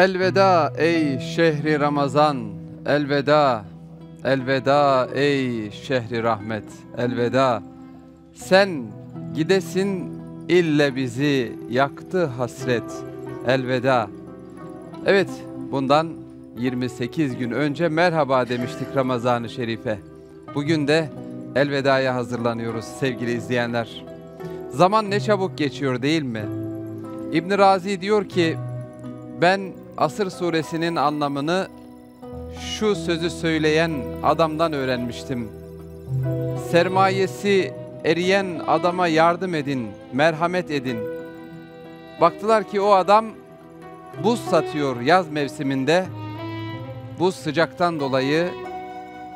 Elveda ey şehri Ramazan, elveda, elveda ey şehri rahmet, elveda. Sen gidesin ille bizi yaktı hasret, elveda. Evet, bundan 28 gün önce merhaba demiştik Ramazan-ı Şerif'e. Bugün de elvedaya hazırlanıyoruz sevgili izleyenler. Zaman ne çabuk geçiyor değil mi? İbn Razi diyor ki ben Asır suresinin anlamını şu sözü söyleyen adamdan öğrenmiştim. Sermayesi eriyen adama yardım edin, merhamet edin. Baktılar ki o adam buz satıyor yaz mevsiminde. Buz sıcaktan dolayı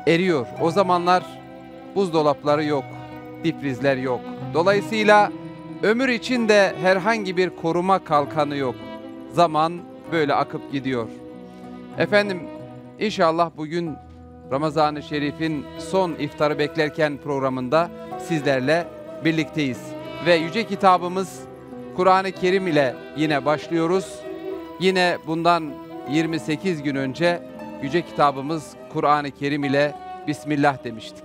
eriyor. O zamanlar buzdolapları yok, diprizler yok. Dolayısıyla ömür içinde herhangi bir koruma kalkanı yok. Zaman böyle akıp gidiyor. Efendim inşallah bugün Ramazan-ı Şerif'in son iftarı beklerken programında sizlerle birlikteyiz. Ve yüce kitabımız Kur'an-ı Kerim ile yine başlıyoruz. Yine bundan 28 gün önce yüce kitabımız Kur'an-ı Kerim ile Bismillah demiştik.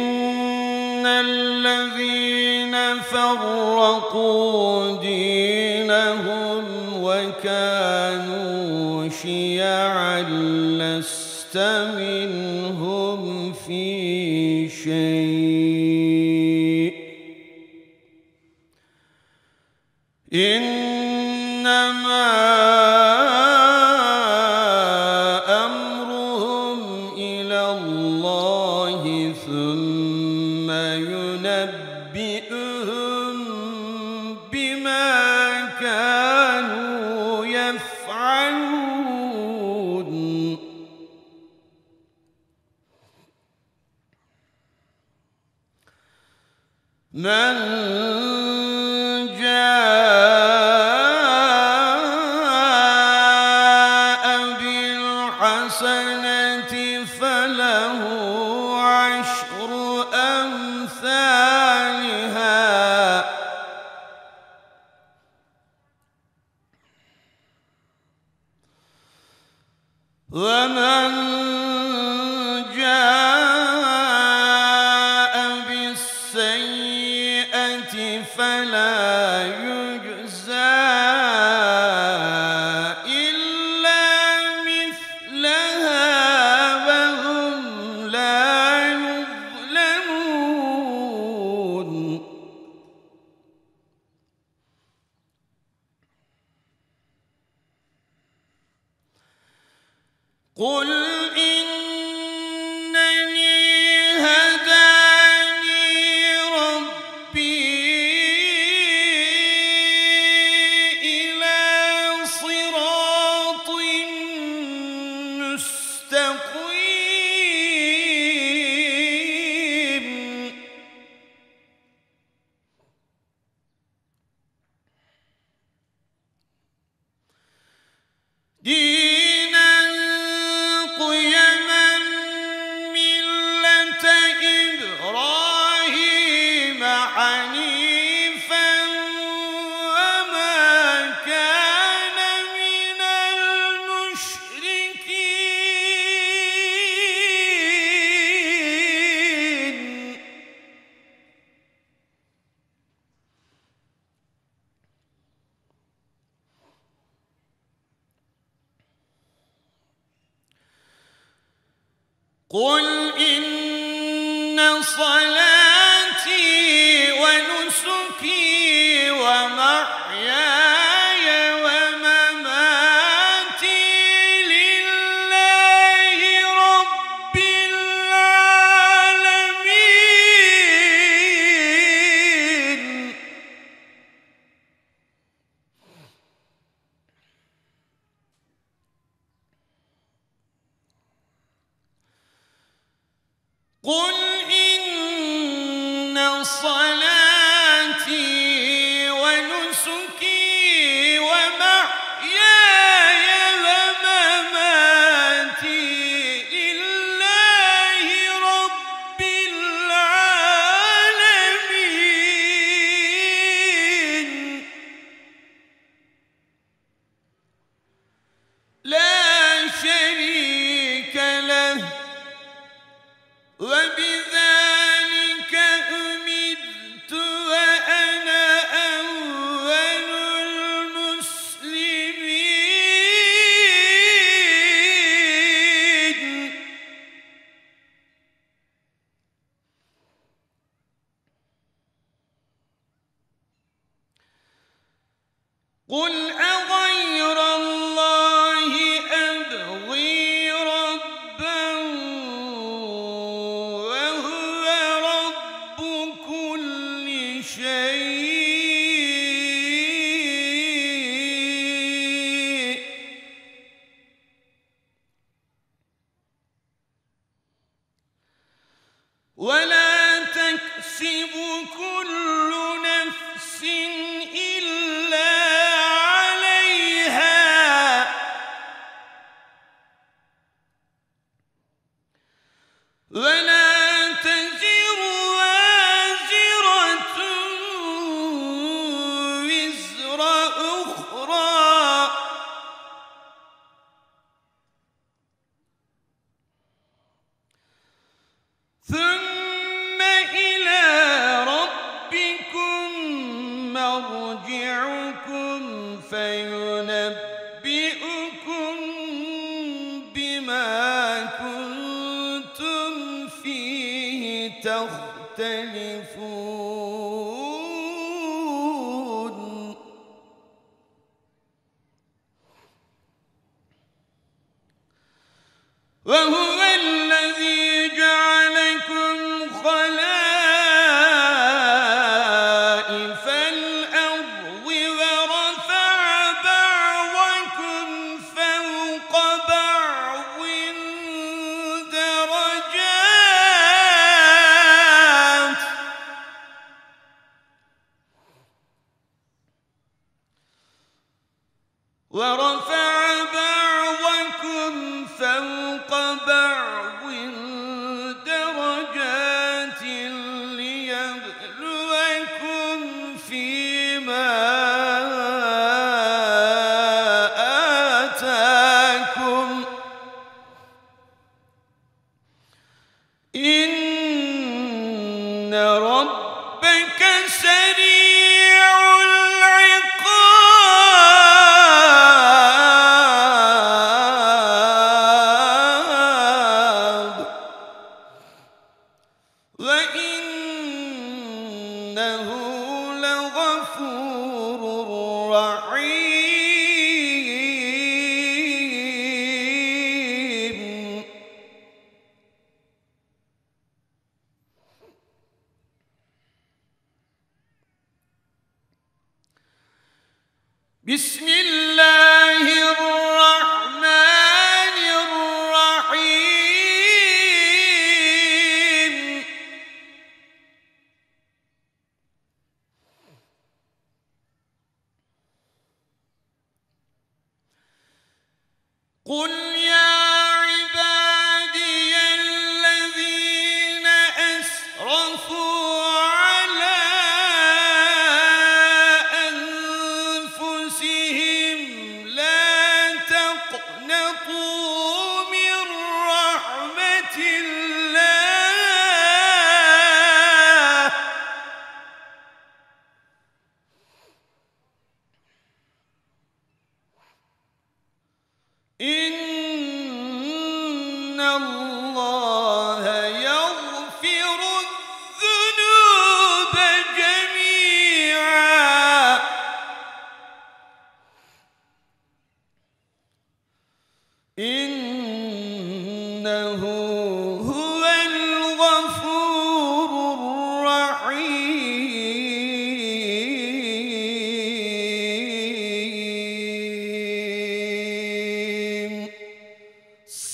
فرقوا دينهم وكانوا شيعا لست منهم في شيء إنما ومن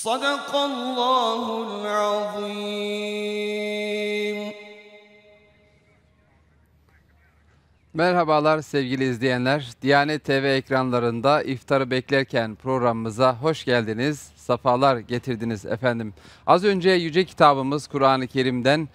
Merhabalar sevgili izleyenler. Diyanet TV ekranlarında iftarı beklerken programımıza hoş geldiniz. Safalar getirdiniz efendim. Az önce yüce kitabımız Kur'an-ı Kerim'den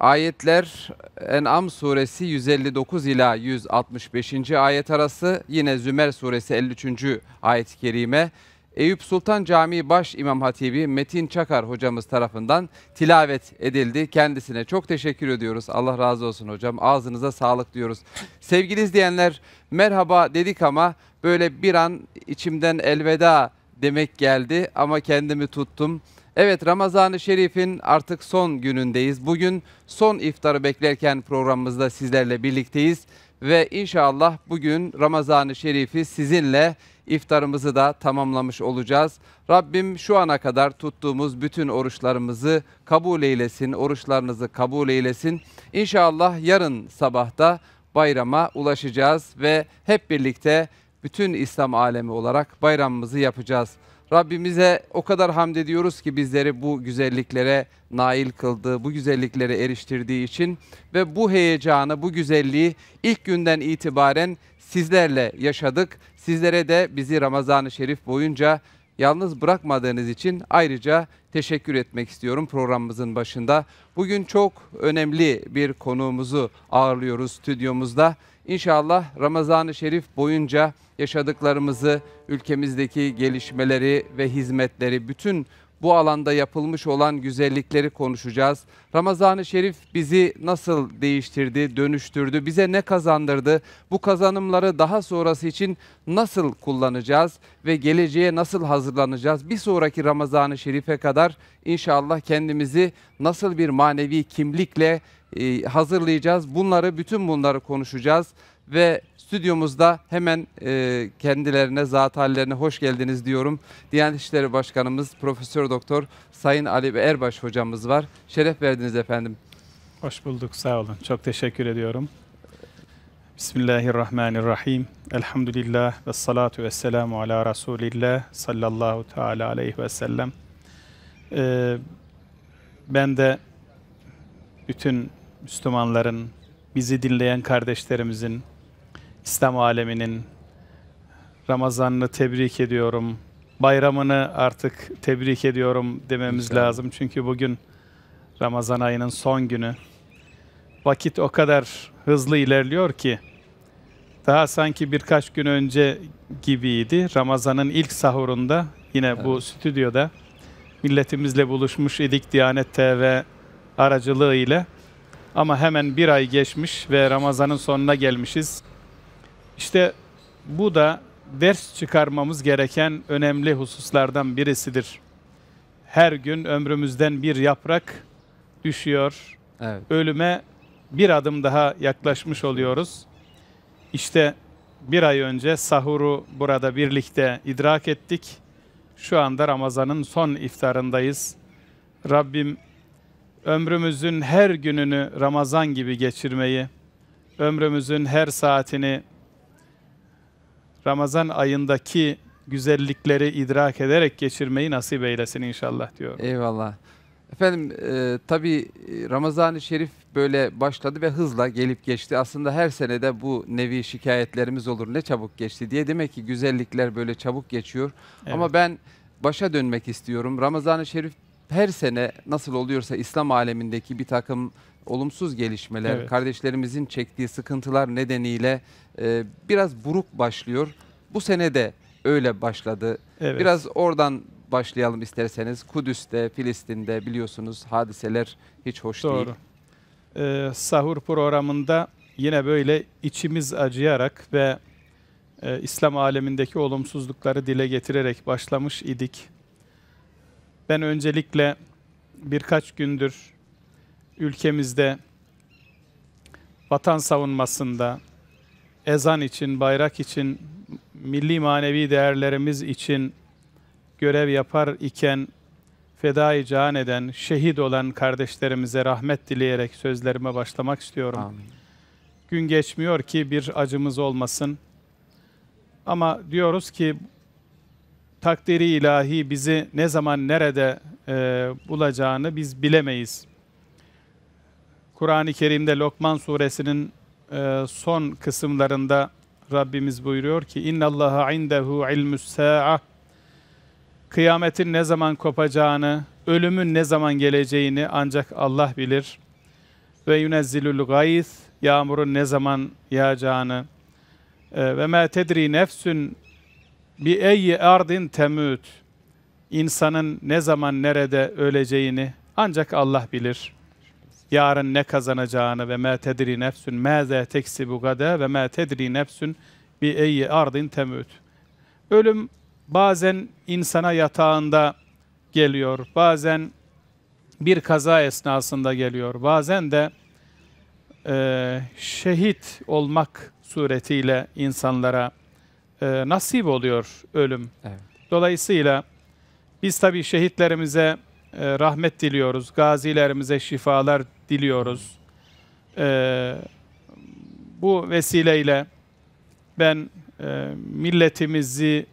Ayetler En'am suresi 159 ila 165. ayet arası yine Zümer suresi 53. ayet-i kerime Eyüp Sultan Camii Baş İmam Hatibi Metin Çakar hocamız tarafından tilavet edildi. Kendisine çok teşekkür ediyoruz. Allah razı olsun hocam. Ağzınıza sağlık diyoruz. Sevgili izleyenler merhaba dedik ama böyle bir an içimden elveda demek geldi ama kendimi tuttum. Evet Ramazan-ı Şerif'in artık son günündeyiz. Bugün son iftarı beklerken programımızda sizlerle birlikteyiz ve inşallah bugün Ramazan-ı Şerif'i sizinle iftarımızı da tamamlamış olacağız. Rabbim şu ana kadar tuttuğumuz bütün oruçlarımızı kabul eylesin, oruçlarınızı kabul eylesin. İnşallah yarın sabahta bayrama ulaşacağız ve hep birlikte bütün İslam alemi olarak bayramımızı yapacağız. Rabbimize o kadar hamd ediyoruz ki bizleri bu güzelliklere nail kıldığı, bu güzelliklere eriştirdiği için ve bu heyecanı, bu güzelliği ilk günden itibaren sizlerle yaşadık. Sizlere de bizi Ramazan-ı Şerif boyunca yalnız bırakmadığınız için ayrıca teşekkür etmek istiyorum programımızın başında. Bugün çok önemli bir konuğumuzu ağırlıyoruz stüdyomuzda. İnşallah Ramazan-ı Şerif boyunca yaşadıklarımızı, ülkemizdeki gelişmeleri ve hizmetleri bütün bu alanda yapılmış olan güzellikleri konuşacağız. Ramazan-ı Şerif bizi nasıl değiştirdi, dönüştürdü, bize ne kazandırdı? Bu kazanımları daha sonrası için nasıl kullanacağız ve geleceğe nasıl hazırlanacağız? Bir sonraki Ramazan-ı Şerif'e kadar inşallah kendimizi nasıl bir manevi kimlikle e, hazırlayacağız? Bunları bütün bunları konuşacağız ve stüdyomuzda hemen e, kendilerine, zat hallerine hoş geldiniz diyorum. Diyanet İşleri Başkanımız Profesör Doktor Sayın Ali Erbaş hocamız var. Şeref verdiniz efendim. Hoş bulduk, sağ olun. Çok teşekkür ediyorum. Bismillahirrahmanirrahim. Elhamdülillah ve salatu ve selamu ala Resulillah sallallahu teala aleyhi ve sellem. Ee, ben de bütün Müslümanların, bizi dinleyen kardeşlerimizin, İslam aleminin Ramazan'ını tebrik ediyorum. Bayramını artık tebrik ediyorum dememiz İnşallah. lazım. Çünkü bugün Ramazan ayının son günü. Vakit o kadar hızlı ilerliyor ki daha sanki birkaç gün önce gibiydi. Ramazan'ın ilk sahurunda yine evet. bu stüdyoda milletimizle buluşmuş idik Diyanet TV aracılığı ile. Ama hemen bir ay geçmiş ve Ramazan'ın sonuna gelmişiz. İşte bu da ders çıkarmamız gereken önemli hususlardan birisidir. Her gün ömrümüzden bir yaprak düşüyor. Evet. Ölüme bir adım daha yaklaşmış oluyoruz. İşte bir ay önce sahuru burada birlikte idrak ettik. Şu anda Ramazan'ın son iftarındayız. Rabbim ömrümüzün her gününü Ramazan gibi geçirmeyi, ömrümüzün her saatini Ramazan ayındaki güzellikleri idrak ederek geçirmeyi nasip eylesin inşallah diyor. Eyvallah. Efendim e, tabii e, Ramazan-ı Şerif böyle başladı ve hızla gelip geçti. Aslında her senede bu nevi şikayetlerimiz olur ne çabuk geçti diye. Demek ki güzellikler böyle çabuk geçiyor. Evet. Ama ben başa dönmek istiyorum. Ramazan-ı Şerif her sene nasıl oluyorsa İslam alemindeki bir takım olumsuz gelişmeler, evet. kardeşlerimizin çektiği sıkıntılar nedeniyle e, biraz buruk başlıyor. Bu sene de öyle başladı. Evet. Biraz oradan başlayalım isterseniz. Kudüs'te, Filistin'de biliyorsunuz hadiseler hiç hoş Doğru. değil. Ee, sahur programında yine böyle içimiz acıyarak ve e, İslam alemindeki olumsuzlukları dile getirerek başlamış idik. Ben öncelikle birkaç gündür ülkemizde vatan savunmasında, ezan için, bayrak için, milli manevi değerlerimiz için görev yapar iken fedai can eden, şehit olan kardeşlerimize rahmet dileyerek sözlerime başlamak istiyorum. Amin. Gün geçmiyor ki bir acımız olmasın. Ama diyoruz ki takdiri ilahi bizi ne zaman nerede e, bulacağını biz bilemeyiz. Kur'an-ı Kerim'de Lokman suresinin e, son kısımlarında Rabbimiz buyuruyor ki İnna Allaha indehu ilmus sa'a Kıyametin ne zaman kopacağını, ölümün ne zaman geleceğini ancak Allah bilir. Ve yunezzilul gayz yağmurun ne zaman yağacağını e, ve ma tedri nefsün bi eyyi ardin temüt insanın ne zaman nerede öleceğini ancak Allah bilir yarın ne kazanacağını ve mâ tedri nefsün teksi bu gade ve mâ tedri nefsün bi eyyi ardin temüt. Ölüm bazen insana yatağında geliyor, bazen bir kaza esnasında geliyor, bazen de e, şehit olmak suretiyle insanlara e, nasip oluyor ölüm. Evet. Dolayısıyla biz tabii şehitlerimize e, rahmet diliyoruz, gazilerimize şifalar diliyoruz. Ee, bu vesileyle ben e, milletimizi,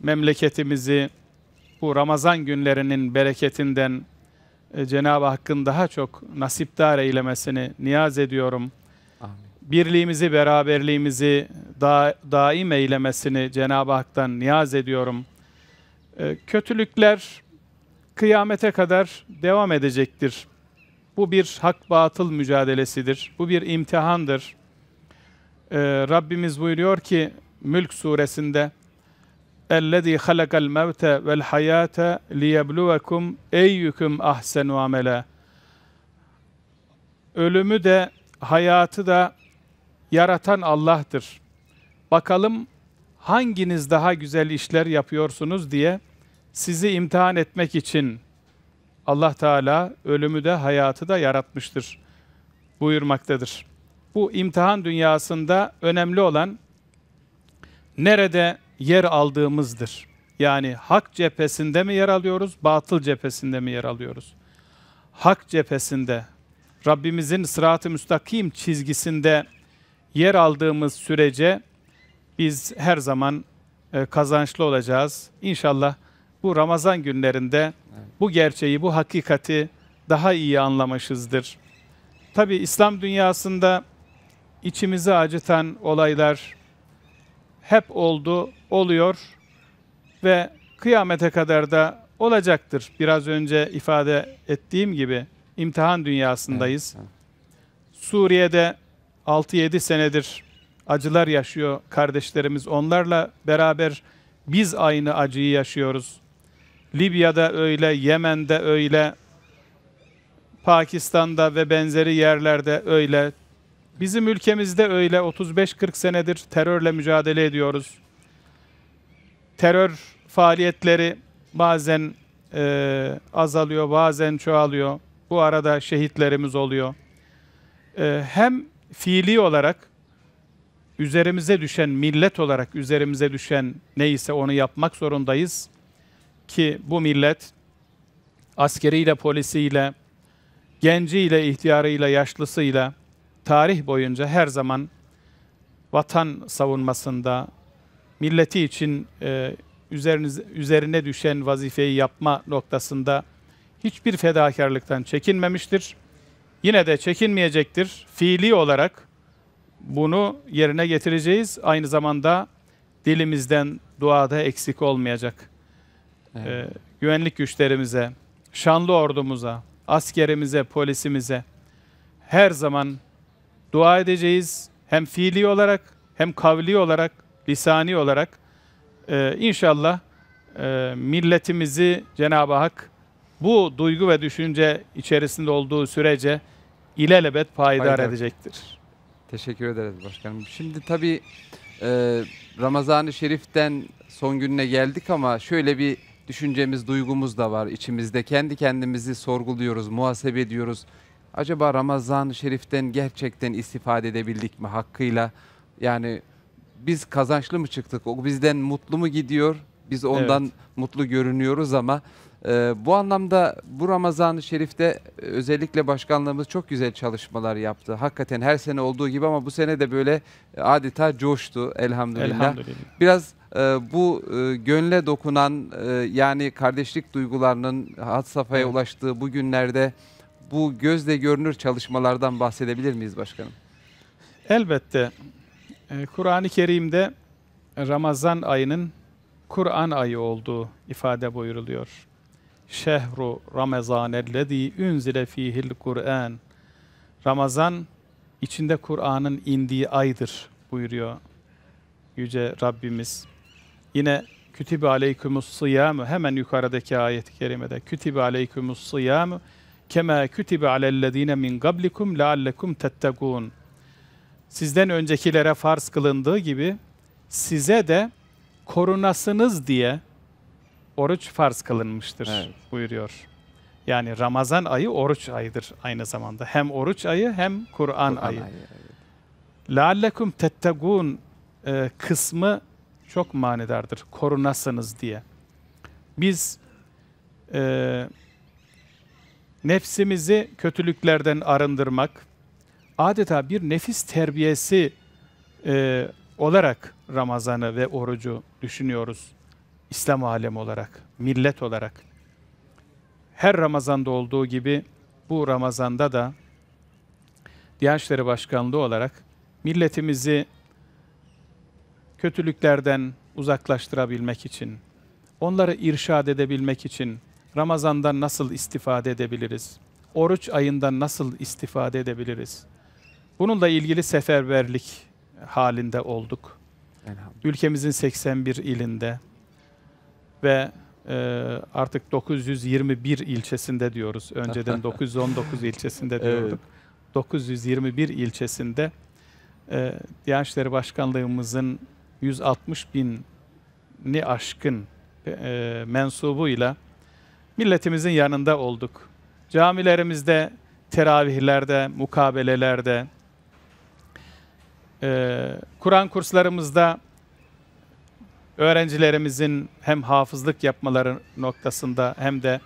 memleketimizi bu Ramazan günlerinin bereketinden e, Cenab-ı Hakk'ın daha çok nasipdar eylemesini niyaz ediyorum. Amin. Birliğimizi, beraberliğimizi da, daim eylemesini Cenab-ı Hak'tan niyaz ediyorum. E, kötülükler kıyamete kadar devam edecektir bu bir hak batıl mücadelesidir. Bu bir imtihandır. Ee, Rabbimiz buyuruyor ki Mülk suresinde اَلَّذ۪ي خَلَقَ الْمَوْتَ وَالْحَيَاةَ لِيَبْلُوَكُمْ اَيُّكُمْ اَحْسَنُ عَمَلًا Ölümü de hayatı da yaratan Allah'tır. Bakalım hanginiz daha güzel işler yapıyorsunuz diye sizi imtihan etmek için Allah Teala ölümü de hayatı da yaratmıştır buyurmaktadır. Bu imtihan dünyasında önemli olan nerede yer aldığımızdır. Yani hak cephesinde mi yer alıyoruz, batıl cephesinde mi yer alıyoruz? Hak cephesinde, Rabbimizin sırat-ı müstakim çizgisinde yer aldığımız sürece biz her zaman e, kazançlı olacağız. İnşallah bu Ramazan günlerinde bu gerçeği, bu hakikati daha iyi anlamışızdır. Tabi İslam dünyasında içimizi acıtan olaylar hep oldu, oluyor ve kıyamete kadar da olacaktır. Biraz önce ifade ettiğim gibi imtihan dünyasındayız. Suriye'de 6-7 senedir acılar yaşıyor kardeşlerimiz. Onlarla beraber biz aynı acıyı yaşıyoruz. Libya'da öyle, Yemen'de öyle, Pakistan'da ve benzeri yerlerde öyle. Bizim ülkemizde öyle 35-40 senedir terörle mücadele ediyoruz. Terör faaliyetleri bazen e, azalıyor, bazen çoğalıyor. Bu arada şehitlerimiz oluyor. E, hem fiili olarak üzerimize düşen, millet olarak üzerimize düşen neyse onu yapmak zorundayız ki bu millet askeriyle, polisiyle, genciyle, ihtiyarıyla, yaşlısıyla tarih boyunca her zaman vatan savunmasında, milleti için e, üzeriniz, üzerine düşen vazifeyi yapma noktasında hiçbir fedakarlıktan çekinmemiştir. Yine de çekinmeyecektir. Fiili olarak bunu yerine getireceğiz. Aynı zamanda dilimizden duada eksik olmayacak.'' Ee, evet. E, güvenlik güçlerimize, şanlı ordumuza, askerimize, polisimize her zaman dua edeceğiz. Hem fiili olarak hem kavli olarak, lisani olarak e, inşallah e, milletimizi Cenab-ı Hak bu duygu ve düşünce içerisinde olduğu sürece ilelebet payidar Haydi. edecektir. Teşekkür ederiz başkanım. Şimdi tabii e, Ramazan-ı Şerif'ten son gününe geldik ama şöyle bir düşüncemiz, duygumuz da var içimizde. Kendi kendimizi sorguluyoruz, muhasebe ediyoruz. Acaba Ramazan-ı Şerif'ten gerçekten istifade edebildik mi hakkıyla? Yani biz kazançlı mı çıktık? O bizden mutlu mu gidiyor? Biz ondan evet. mutlu görünüyoruz ama e, bu anlamda bu Ramazan-ı Şerif'te e, özellikle başkanlığımız çok güzel çalışmalar yaptı. Hakikaten her sene olduğu gibi ama bu sene de böyle e, adeta coştu elhamdülillah. elhamdülillah. Biraz ee, bu e, gönle dokunan e, yani kardeşlik duygularının had safhaya evet. ulaştığı bu günlerde bu gözle görünür çalışmalardan bahsedebilir miyiz başkanım? Elbette. Ee, Kur'an-ı Kerim'de Ramazan ayının Kur'an ayı olduğu ifade buyuruluyor. Şehru Ramazanellezî unzile fihil Kur'an. Ramazan içinde Kur'an'ın indiği aydır buyuruyor yüce Rabbimiz. Yine kütübe aleykumus sıyamu hemen yukarıdaki ayet-i kerimede kütübe aleykumus sıyamu kema kütübe alellezine min gablikum leallekum tettegûn. Sizden öncekilere farz kılındığı gibi size de korunasınız diye oruç farz kılınmıştır evet. buyuruyor. Yani Ramazan ayı oruç ayıdır aynı zamanda. Hem oruç ayı hem Kur'an Kur ayı. ayı. Evet. Leallekum tettegûn e, kısmı çok manidardır. Korunasınız diye. Biz e, nefsimizi kötülüklerden arındırmak, adeta bir nefis terbiyesi e, olarak Ramazan'ı ve orucu düşünüyoruz. İslam alemi olarak, millet olarak. Her Ramazan'da olduğu gibi bu Ramazan'da da Diyanet İşleri Başkanlığı olarak milletimizi kötülüklerden uzaklaştırabilmek için, onları irşad edebilmek için Ramazan'dan nasıl istifade edebiliriz? Oruç ayından nasıl istifade edebiliriz? Bununla ilgili seferberlik halinde olduk. Ülkemizin 81 ilinde ve e, artık 921 ilçesinde diyoruz. Önceden 919 ilçesinde diyorduk. Evet. 921 ilçesinde e, Diyanet İşleri Başkanlığımızın 160 bin ni aşkın e, mensubuyla milletimizin yanında olduk. Camilerimizde, teravihlerde, mukabelelerde, e, Kur'an kurslarımızda öğrencilerimizin hem hafızlık yapmaları noktasında hem de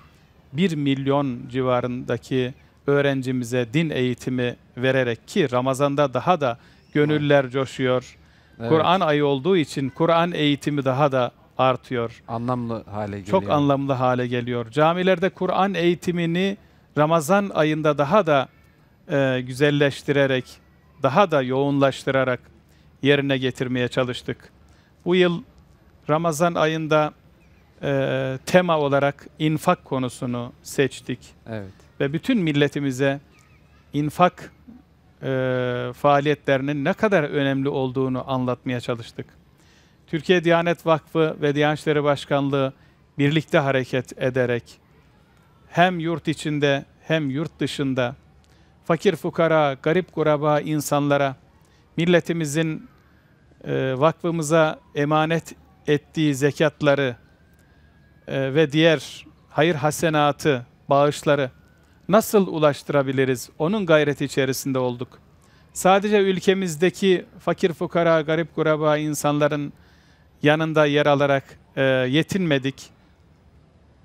1 milyon civarındaki öğrencimize din eğitimi vererek ki Ramazan'da daha da gönüller coşuyor. Evet. Kur'an ayı olduğu için Kur'an eğitimi daha da artıyor. Anlamlı hale geliyor. Çok anlamlı hale geliyor. Camilerde Kur'an eğitimini Ramazan ayında daha da e, güzelleştirerek, daha da yoğunlaştırarak yerine getirmeye çalıştık. Bu yıl Ramazan ayında e, tema olarak infak konusunu seçtik. Evet. Ve bütün milletimize infak e, faaliyetlerinin ne kadar önemli olduğunu anlatmaya çalıştık. Türkiye Diyanet Vakfı ve Diyanet İşleri Başkanlığı birlikte hareket ederek hem yurt içinde hem yurt dışında fakir fukara, garip kuraba insanlara milletimizin e, vakfımıza emanet ettiği zekatları e, ve diğer hayır hasenatı, bağışları nasıl ulaştırabiliriz? Onun gayreti içerisinde olduk. Sadece ülkemizdeki fakir fukara, garip kuraba insanların yanında yer alarak e, yetinmedik.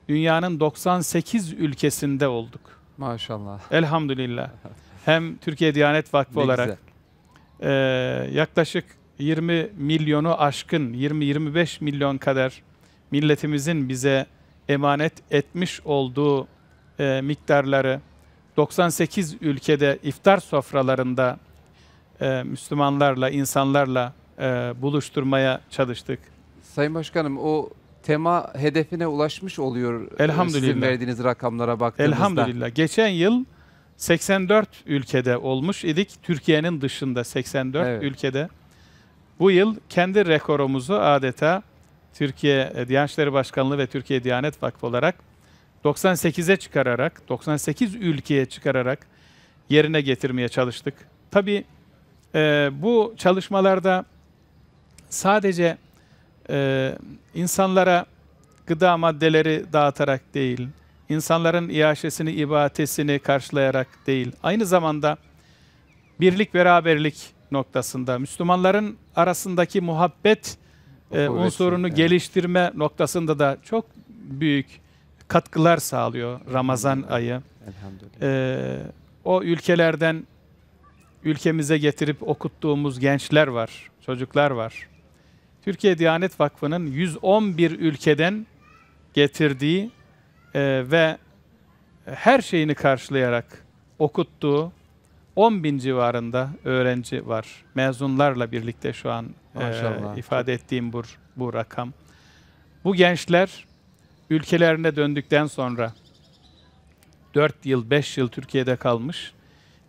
Dünyanın 98 ülkesinde olduk. Maşallah. Elhamdülillah. Hem Türkiye Diyanet Vakfı ne olarak e, yaklaşık 20 milyonu aşkın, 20-25 milyon kadar milletimizin bize emanet etmiş olduğu e, miktarları 98 ülkede iftar sofralarında e, Müslümanlarla, insanlarla e, buluşturmaya çalıştık. Sayın Başkanım o tema hedefine ulaşmış oluyor e, Elhamdülillah. sizin verdiğiniz rakamlara baktığımızda. Elhamdülillah. Geçen yıl 84 ülkede olmuş idik. Türkiye'nin dışında 84 evet. ülkede. Bu yıl kendi rekorumuzu adeta Türkiye e, Diyanet İşleri Başkanlığı ve Türkiye Diyanet Vakfı olarak 98'e çıkararak, 98 ülkeye çıkararak yerine getirmeye çalıştık. Tabii e, bu çalışmalarda sadece e, insanlara gıda maddeleri dağıtarak değil, insanların iaşesini, ibadetini karşılayarak değil, aynı zamanda birlik beraberlik noktasında, Müslümanların arasındaki muhabbet e, unsurunu yani. geliştirme noktasında da çok büyük katkılar sağlıyor Ramazan ayı. Ee, o ülkelerden ülkemize getirip okuttuğumuz gençler var, çocuklar var. Türkiye Diyanet Vakfı'nın 111 ülkeden getirdiği e, ve her şeyini karşılayarak okuttuğu 10 bin civarında öğrenci var. Mezunlarla birlikte şu an e, ifade ettiğim bu, bu rakam. Bu gençler ülkelerine döndükten sonra 4 yıl, 5 yıl Türkiye'de kalmış.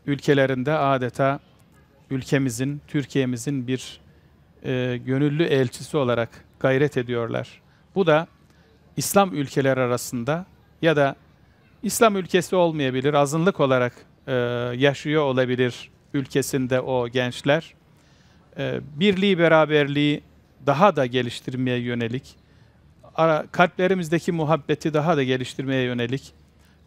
Ülkelerinde adeta ülkemizin, Türkiye'mizin bir e, gönüllü elçisi olarak gayret ediyorlar. Bu da İslam ülkeler arasında ya da İslam ülkesi olmayabilir, azınlık olarak e, yaşıyor olabilir ülkesinde o gençler. E, birliği, beraberliği daha da geliştirmeye yönelik, ara, kalplerimizdeki muhabbeti daha da geliştirmeye yönelik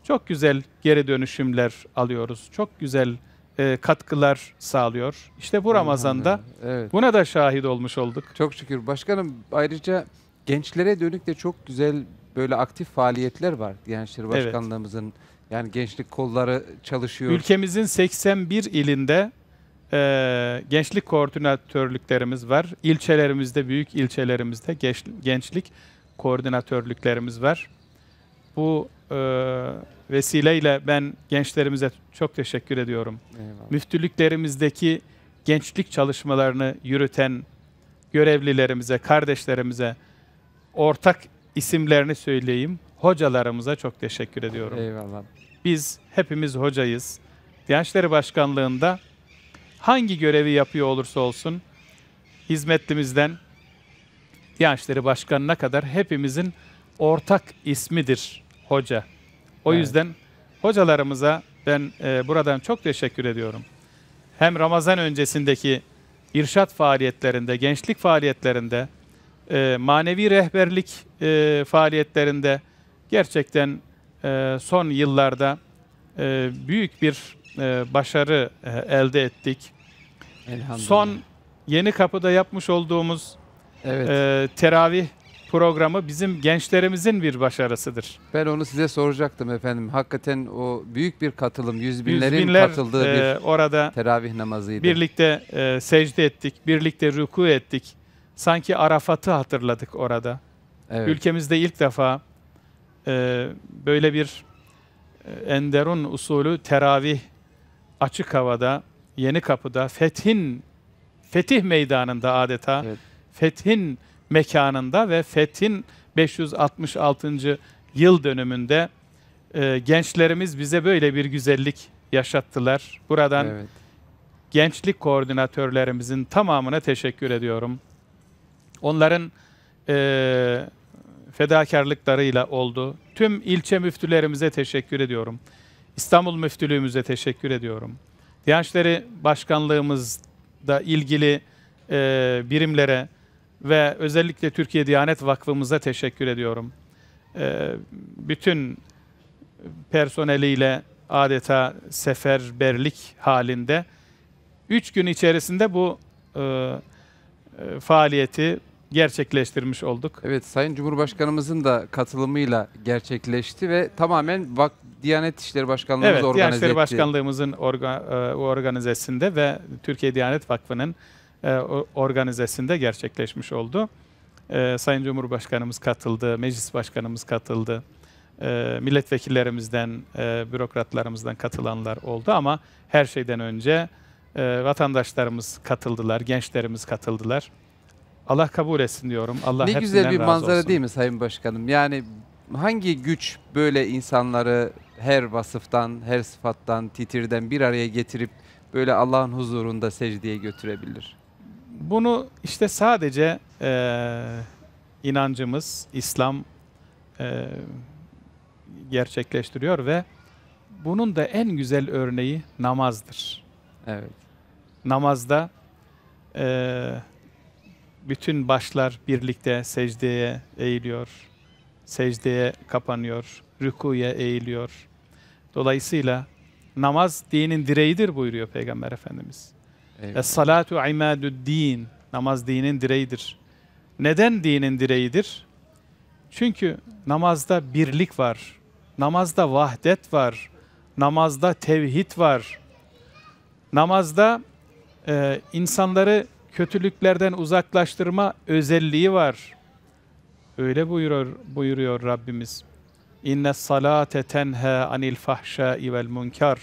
çok güzel geri dönüşümler alıyoruz. Çok güzel e, katkılar sağlıyor. İşte bu Ramazan'da evet. buna da şahit olmuş olduk. Çok şükür. Başkanım ayrıca gençlere dönük de çok güzel böyle aktif faaliyetler var. Gençleri Başkanlığımızın evet. yani gençlik kolları çalışıyor. Ülkemizin 81 ilinde e, gençlik koordinatörlüklerimiz var. İlçelerimizde, büyük ilçelerimizde genç, gençlik koordinatörlüklerimiz var. Bu e, vesileyle ben gençlerimize çok teşekkür ediyorum. Eyvallah. Müftülüklerimizdeki gençlik çalışmalarını yürüten görevlilerimize, kardeşlerimize ortak isimlerini söyleyeyim. Hocalarımıza çok teşekkür ediyorum. Eyvallah. Biz hepimiz hocayız. Diyanet Başkanlığı'nda hangi görevi yapıyor olursa olsun hizmetlimizden Diyanet İşleri Başkanı'na kadar hepimizin ortak ismidir hoca. O evet. yüzden hocalarımıza ben e, buradan çok teşekkür ediyorum. Hem Ramazan öncesindeki irşat faaliyetlerinde, gençlik faaliyetlerinde, e, manevi rehberlik e, faaliyetlerinde gerçekten e, son yıllarda e, büyük bir e, başarı e, elde ettik. Son Yeni Kapı'da yapmış olduğumuz evet. teravih programı bizim gençlerimizin bir başarısıdır. Ben onu size soracaktım efendim. Hakikaten o büyük bir katılım, yüz binlerin yüz binler, katıldığı bir e, orada teravih namazıydı. Birlikte e, secde ettik, birlikte ruku ettik. Sanki Arafat'ı hatırladık orada. Evet. Ülkemizde ilk defa e, böyle bir Enderun usulü teravih açık havada, yeni kapıda, fethin, fetih meydanında adeta evet fethin mekanında ve fethin 566. yıl dönümünde e, gençlerimiz bize böyle bir güzellik yaşattılar. Buradan evet. gençlik koordinatörlerimizin tamamına teşekkür ediyorum. Onların e, fedakarlıklarıyla oldu. Tüm ilçe müftülerimize teşekkür ediyorum. İstanbul Müftülüğümüze teşekkür ediyorum. Diyanet İşleri Başkanlığımızda ilgili e, birimlere, ve özellikle Türkiye Diyanet Vakfımıza teşekkür ediyorum. Ee, bütün personeliyle adeta seferberlik halinde üç gün içerisinde bu e, e, faaliyeti gerçekleştirmiş olduk. Evet, Sayın Cumhurbaşkanımızın da katılımıyla gerçekleşti ve tamamen Vak Diyanet İşleri Başkanlığımız evet, organize Diyanet İşleri Başkanlığımızın orga, e, organizesinde ve Türkiye Diyanet Vakfı'nın e, organizesinde gerçekleşmiş oldu. E, Sayın Cumhurbaşkanımız katıldı, Meclis Başkanımız katıldı, e, milletvekillerimizden, e, bürokratlarımızdan katılanlar oldu ama her şeyden önce vatandaşlarımız katıldılar, gençlerimiz katıldılar. Allah kabul etsin diyorum. Allah ne güzel bir manzara olsun. değil mi Sayın Başkanım? Yani hangi güç böyle insanları her vasıftan, her sıfattan, titirden bir araya getirip böyle Allah'ın huzurunda secdeye götürebilir? bunu işte sadece e, inancımız, İslam e, gerçekleştiriyor ve bunun da en güzel örneği namazdır. Evet. Namazda e, bütün başlar birlikte secdeye eğiliyor, secdeye kapanıyor, rükuya eğiliyor. Dolayısıyla namaz dinin direğidir buyuruyor Peygamber Efendimiz. Es e, salatu imadud din. Namaz dinin direğidir. Neden dinin direğidir? Çünkü namazda birlik var. Namazda vahdet var. Namazda tevhid var. Namazda e, insanları kötülüklerden uzaklaştırma özelliği var. Öyle buyuruyor, buyuruyor Rabbimiz. İnne salate tenha anil fahşai vel munkar.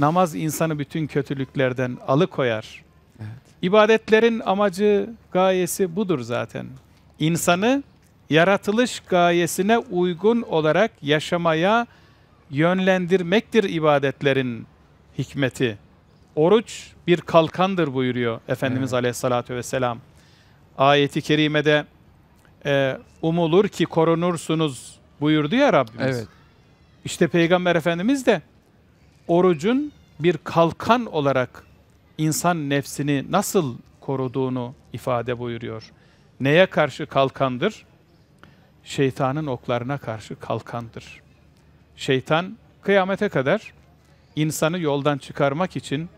Namaz insanı bütün kötülüklerden alıkoyar. Evet. İbadetlerin amacı, gayesi budur zaten. İnsanı yaratılış gayesine uygun olarak yaşamaya yönlendirmektir ibadetlerin hikmeti. Oruç bir kalkandır buyuruyor Efendimiz evet. Aleyhisselatü Vesselam. Ayeti kerimede e, umulur ki korunursunuz buyurdu ya Rabbimiz. Evet. İşte Peygamber Efendimiz de orucun bir kalkan olarak insan nefsini nasıl koruduğunu ifade buyuruyor. Neye karşı kalkandır? Şeytanın oklarına karşı kalkandır. Şeytan kıyamete kadar insanı yoldan çıkarmak için,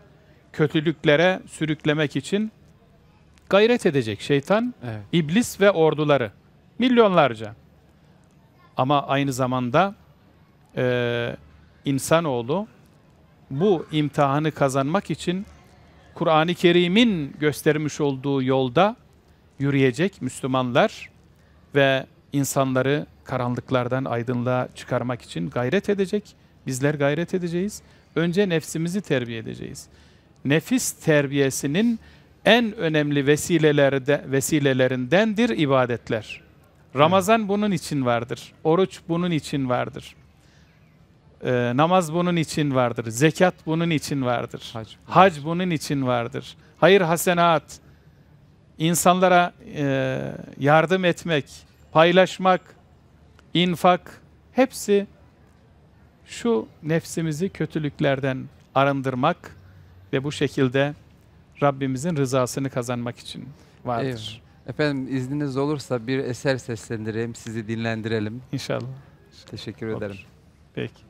kötülüklere sürüklemek için gayret edecek şeytan, evet. iblis ve orduları. Milyonlarca. Ama aynı zamanda e, insanoğlu bu imtihanı kazanmak için Kur'an-ı Kerim'in göstermiş olduğu yolda yürüyecek Müslümanlar ve insanları karanlıklardan aydınlığa çıkarmak için gayret edecek. Bizler gayret edeceğiz. Önce nefsimizi terbiye edeceğiz. Nefis terbiyesinin en önemli vesilelerde, vesilelerindendir ibadetler. Ramazan bunun için vardır. Oruç bunun için vardır. Ee, namaz bunun için vardır. Zekat bunun için vardır. Hac, Hac bunun için vardır. Hayır hasenat. insanlara e, yardım etmek, paylaşmak, infak hepsi şu nefsimizi kötülüklerden arındırmak ve bu şekilde Rabbimizin rızasını kazanmak için vardır. Evet. Efendim izniniz olursa bir eser seslendireyim, sizi dinlendirelim. İnşallah. Teşekkür Olur. ederim. Peki.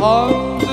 on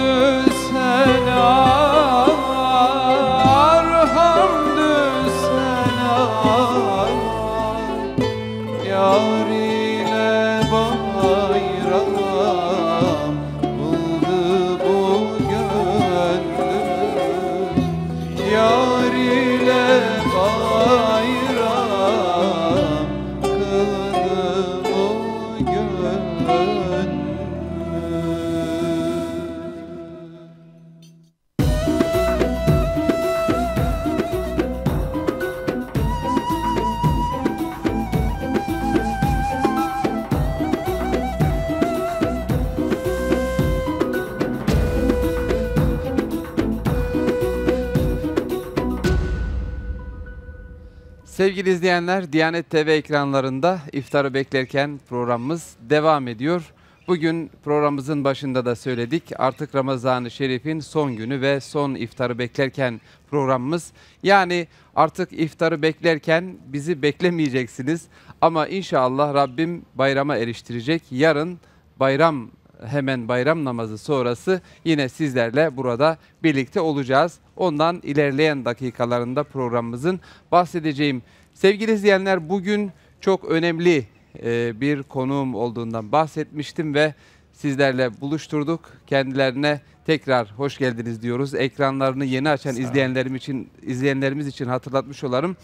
Sevgili izleyenler, Diyanet TV ekranlarında iftarı beklerken programımız devam ediyor. Bugün programımızın başında da söyledik. Artık Ramazan-ı Şerif'in son günü ve son iftarı beklerken programımız. Yani artık iftarı beklerken bizi beklemeyeceksiniz. Ama inşallah Rabbim bayrama eriştirecek. Yarın bayram hemen bayram namazı sonrası yine sizlerle burada birlikte olacağız. Ondan ilerleyen dakikalarında programımızın bahsedeceğim Sevgili izleyenler bugün çok önemli e, bir konuğum olduğundan bahsetmiştim ve sizlerle buluşturduk. Kendilerine tekrar hoş geldiniz diyoruz. Ekranlarını yeni açan izleyenlerim için izleyenlerimiz için hatırlatmış olalım.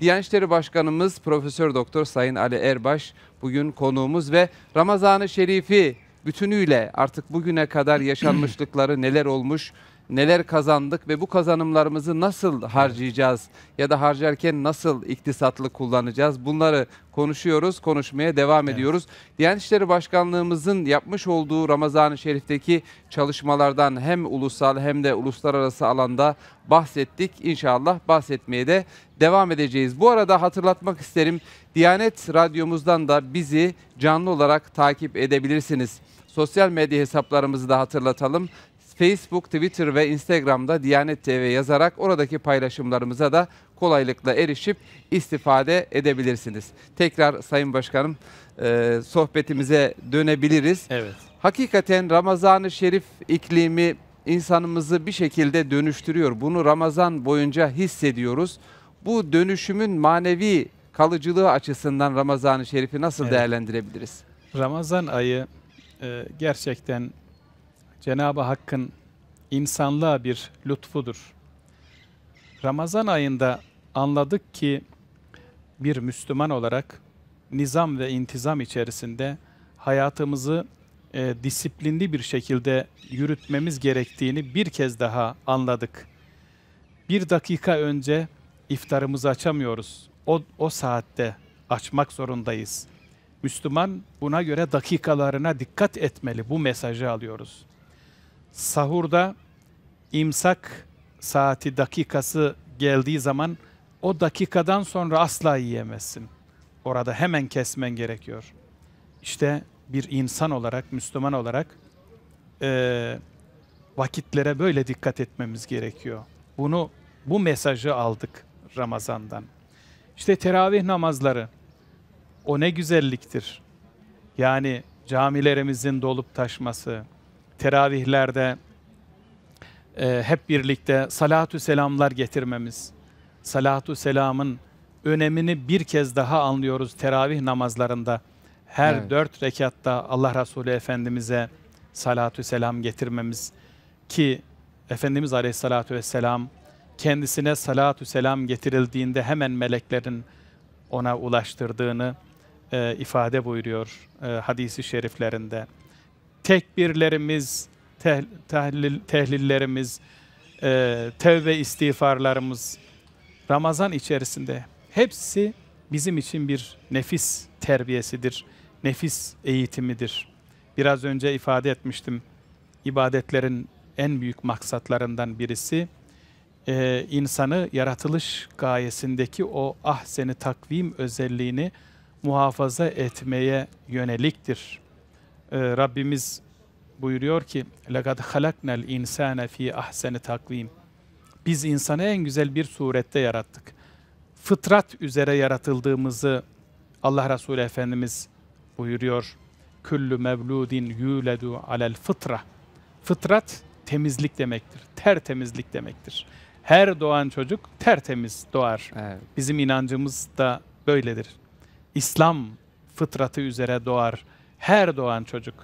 Diyanet İşleri Başkanımız Profesör Doktor Sayın Ali Erbaş bugün konuğumuz ve Ramazan-ı Şerif'i bütünüyle artık bugüne kadar yaşanmışlıkları neler olmuş neler kazandık ve bu kazanımlarımızı nasıl harcayacağız ya da harcarken nasıl iktisatlı kullanacağız bunları konuşuyoruz, konuşmaya devam evet. ediyoruz. Diyanet İşleri Başkanlığımızın yapmış olduğu Ramazan-ı Şerif'teki çalışmalardan hem ulusal hem de uluslararası alanda bahsettik. İnşallah bahsetmeye de devam edeceğiz. Bu arada hatırlatmak isterim. Diyanet Radyomuzdan da bizi canlı olarak takip edebilirsiniz. Sosyal medya hesaplarımızı da hatırlatalım. Facebook, Twitter ve Instagram'da Diyanet TV yazarak oradaki paylaşımlarımıza da kolaylıkla erişip istifade edebilirsiniz. Tekrar Sayın Başkanım e, sohbetimize dönebiliriz. Evet. Hakikaten Ramazan-ı Şerif iklimi insanımızı bir şekilde dönüştürüyor. Bunu Ramazan boyunca hissediyoruz. Bu dönüşümün manevi kalıcılığı açısından Ramazan-ı Şerif'i nasıl evet. değerlendirebiliriz? Ramazan ayı e, gerçekten Cenab-ı Hakk'ın insanlığa bir lütfudur. Ramazan ayında anladık ki bir Müslüman olarak nizam ve intizam içerisinde hayatımızı e, disiplinli bir şekilde yürütmemiz gerektiğini bir kez daha anladık. Bir dakika önce iftarımızı açamıyoruz. O, o saatte açmak zorundayız. Müslüman buna göre dakikalarına dikkat etmeli. Bu mesajı alıyoruz sahurda imsak saati dakikası geldiği zaman o dakikadan sonra asla yiyemezsin. Orada hemen kesmen gerekiyor. İşte bir insan olarak, Müslüman olarak e, vakitlere böyle dikkat etmemiz gerekiyor. Bunu, bu mesajı aldık Ramazan'dan. İşte teravih namazları, o ne güzelliktir. Yani camilerimizin dolup taşması, teravihlerde e, hep birlikte salatü selamlar getirmemiz, salatü selamın önemini bir kez daha anlıyoruz teravih namazlarında. Her evet. dört rekatta Allah Resulü Efendimiz'e salatü selam getirmemiz ki Efendimiz Aleyhisselatü Vesselam kendisine salatü selam getirildiğinde hemen meleklerin ona ulaştırdığını e, ifade buyuruyor e, hadisi şeriflerinde tekbirlerimiz, tehlil, tehlillerimiz, e, tevbe istiğfarlarımız Ramazan içerisinde hepsi bizim için bir nefis terbiyesidir, nefis eğitimidir. Biraz önce ifade etmiştim, ibadetlerin en büyük maksatlarından birisi e, insanı yaratılış gayesindeki o ahseni takvim özelliğini muhafaza etmeye yöneliktir. Ee, Rabbimiz buyuruyor ki لَقَدْ خَلَقْنَا الْاِنْسَانَ ف۪ي اَحْسَنِ takvim. Biz insanı en güzel bir surette yarattık. Fıtrat üzere yaratıldığımızı Allah Resulü Efendimiz buyuruyor. Küllü mevludin yüledu alel fıtra. Fıtrat temizlik demektir. Tertemizlik demektir. Her doğan çocuk tertemiz doğar. Evet. Bizim inancımız da böyledir. İslam fıtratı üzere doğar her doğan çocuk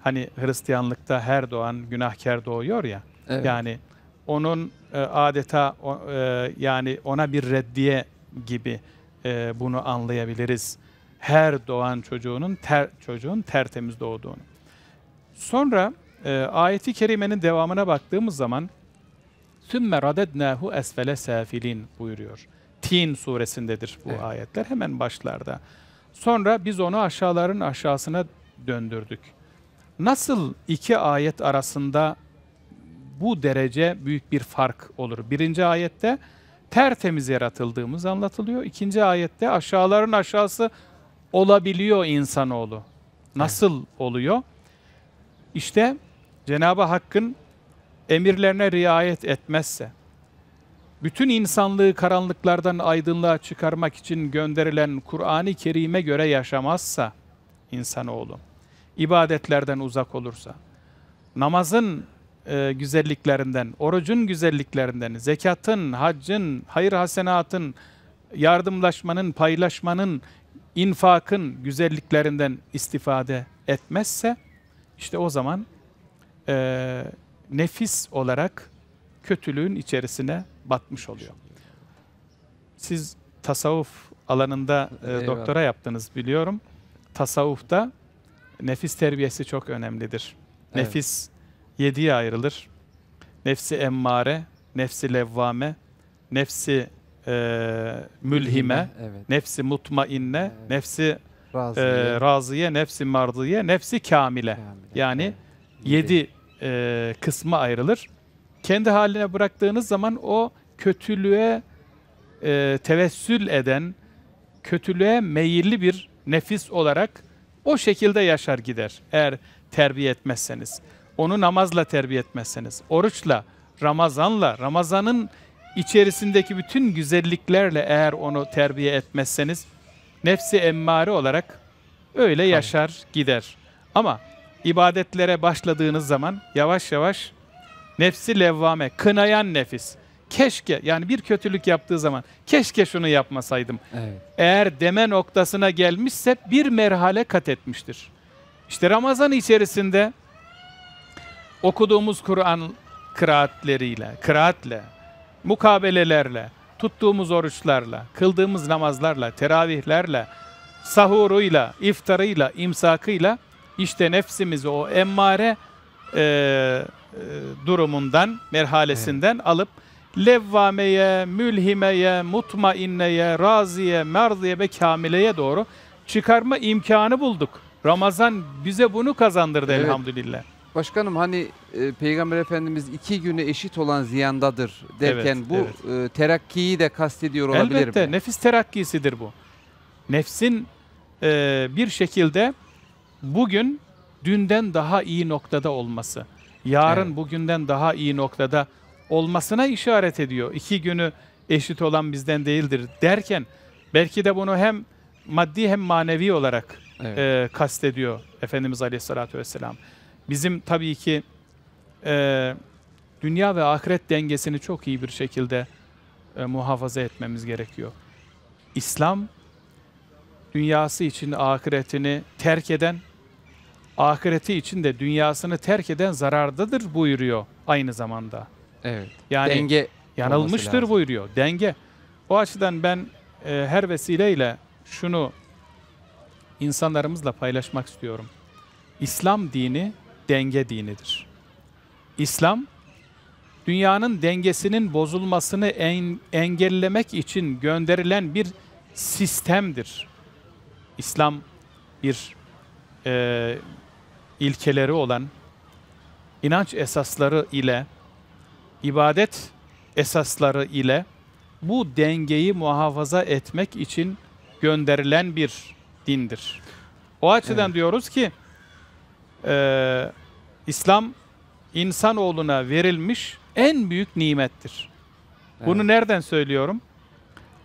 hani Hristiyanlıkta her doğan günahkar doğuyor ya. Evet. Yani onun e, adeta o, e, yani ona bir reddiye gibi e, bunu anlayabiliriz. Her doğan çocuğunun ter, çocuğun tertemiz doğduğunu. Sonra e, ayeti kerimenin devamına baktığımız zaman sümme radednahu esfele safilin buyuruyor. Tin suresindedir bu evet. ayetler hemen başlarda. Sonra biz onu aşağıların aşağısına döndürdük. Nasıl iki ayet arasında bu derece büyük bir fark olur? Birinci ayette tertemiz yaratıldığımız anlatılıyor. İkinci ayette aşağıların aşağısı olabiliyor insanoğlu. Nasıl oluyor? İşte Cenab-ı Hakk'ın emirlerine riayet etmezse, bütün insanlığı karanlıklardan aydınlığa çıkarmak için gönderilen Kur'an-ı Kerim'e göre yaşamazsa insanoğlu, ibadetlerden uzak olursa, namazın e, güzelliklerinden, orucun güzelliklerinden, zekatın, haccın, hayır hasenatın, yardımlaşmanın, paylaşmanın, infakın güzelliklerinden istifade etmezse, işte o zaman e, nefis olarak kötülüğün içerisine batmış oluyor. Siz tasavvuf alanında e, doktora yaptınız biliyorum. Tasavvufta nefis terbiyesi çok önemlidir. Evet. Nefis yediye ayrılır. Nefsi emmare, nefsi levvame, nefsi e, mülhime, evet. nefsi mutmainne, evet. nefsi raziye. E, raziye, nefsi mardiye, nefsi kamile. kamile. Yani evet. yedi e, kısma ayrılır kendi haline bıraktığınız zaman o kötülüğe e, tevessül eden, kötülüğe meyilli bir nefis olarak o şekilde yaşar gider eğer terbiye etmezseniz. Onu namazla terbiye etmezseniz, oruçla, Ramazan'la, Ramazan'ın içerisindeki bütün güzelliklerle eğer onu terbiye etmezseniz nefsi emmare olarak öyle yaşar gider. Ama ibadetlere başladığınız zaman yavaş yavaş Nefsi levvame, kınayan nefis. Keşke yani bir kötülük yaptığı zaman keşke şunu yapmasaydım. Evet. Eğer deme noktasına gelmişse bir merhale kat etmiştir. İşte Ramazan içerisinde okuduğumuz Kur'an kıraatleriyle, kıraatle, mukabelelerle, tuttuğumuz oruçlarla, kıldığımız namazlarla, teravihlerle, sahuruyla, iftarıyla, imsakıyla işte nefsimizi o emmare e, e, durumundan, merhalesinden evet. alıp levvameye, mülhimeye, mutmainneye, raziye, merziye ve kamileye doğru çıkarma imkanı bulduk. Ramazan bize bunu kazandırdı evet. elhamdülillah. Başkanım hani e, Peygamber Efendimiz iki günü eşit olan ziyandadır derken evet, bu evet. E, terakkiyi de kastediyor olabilir Elbette, mi? Elbette nefis terakkisidir bu. Nefsin e, bir şekilde bugün dünden daha iyi noktada olması yarın evet. bugünden daha iyi noktada olmasına işaret ediyor. İki günü eşit olan bizden değildir derken belki de bunu hem maddi hem manevi olarak evet. e, kastediyor Efendimiz Aleyhisselatü Vesselam. Bizim tabii ki e, dünya ve ahiret dengesini çok iyi bir şekilde e, muhafaza etmemiz gerekiyor. İslam dünyası için ahiretini terk eden ahireti için de dünyasını terk eden zarardadır buyuruyor aynı zamanda. Evet. Yani denge yanılmıştır buyuruyor. Denge. O açıdan ben e, her vesileyle şunu insanlarımızla paylaşmak istiyorum. İslam dini denge dinidir. İslam dünyanın dengesinin bozulmasını en, engellemek için gönderilen bir sistemdir. İslam bir e, ilkeleri olan inanç esasları ile ibadet esasları ile bu dengeyi muhafaza etmek için gönderilen bir dindir. O açıdan evet. diyoruz ki e, İslam insanoğluna verilmiş en büyük nimettir. Evet. Bunu nereden söylüyorum?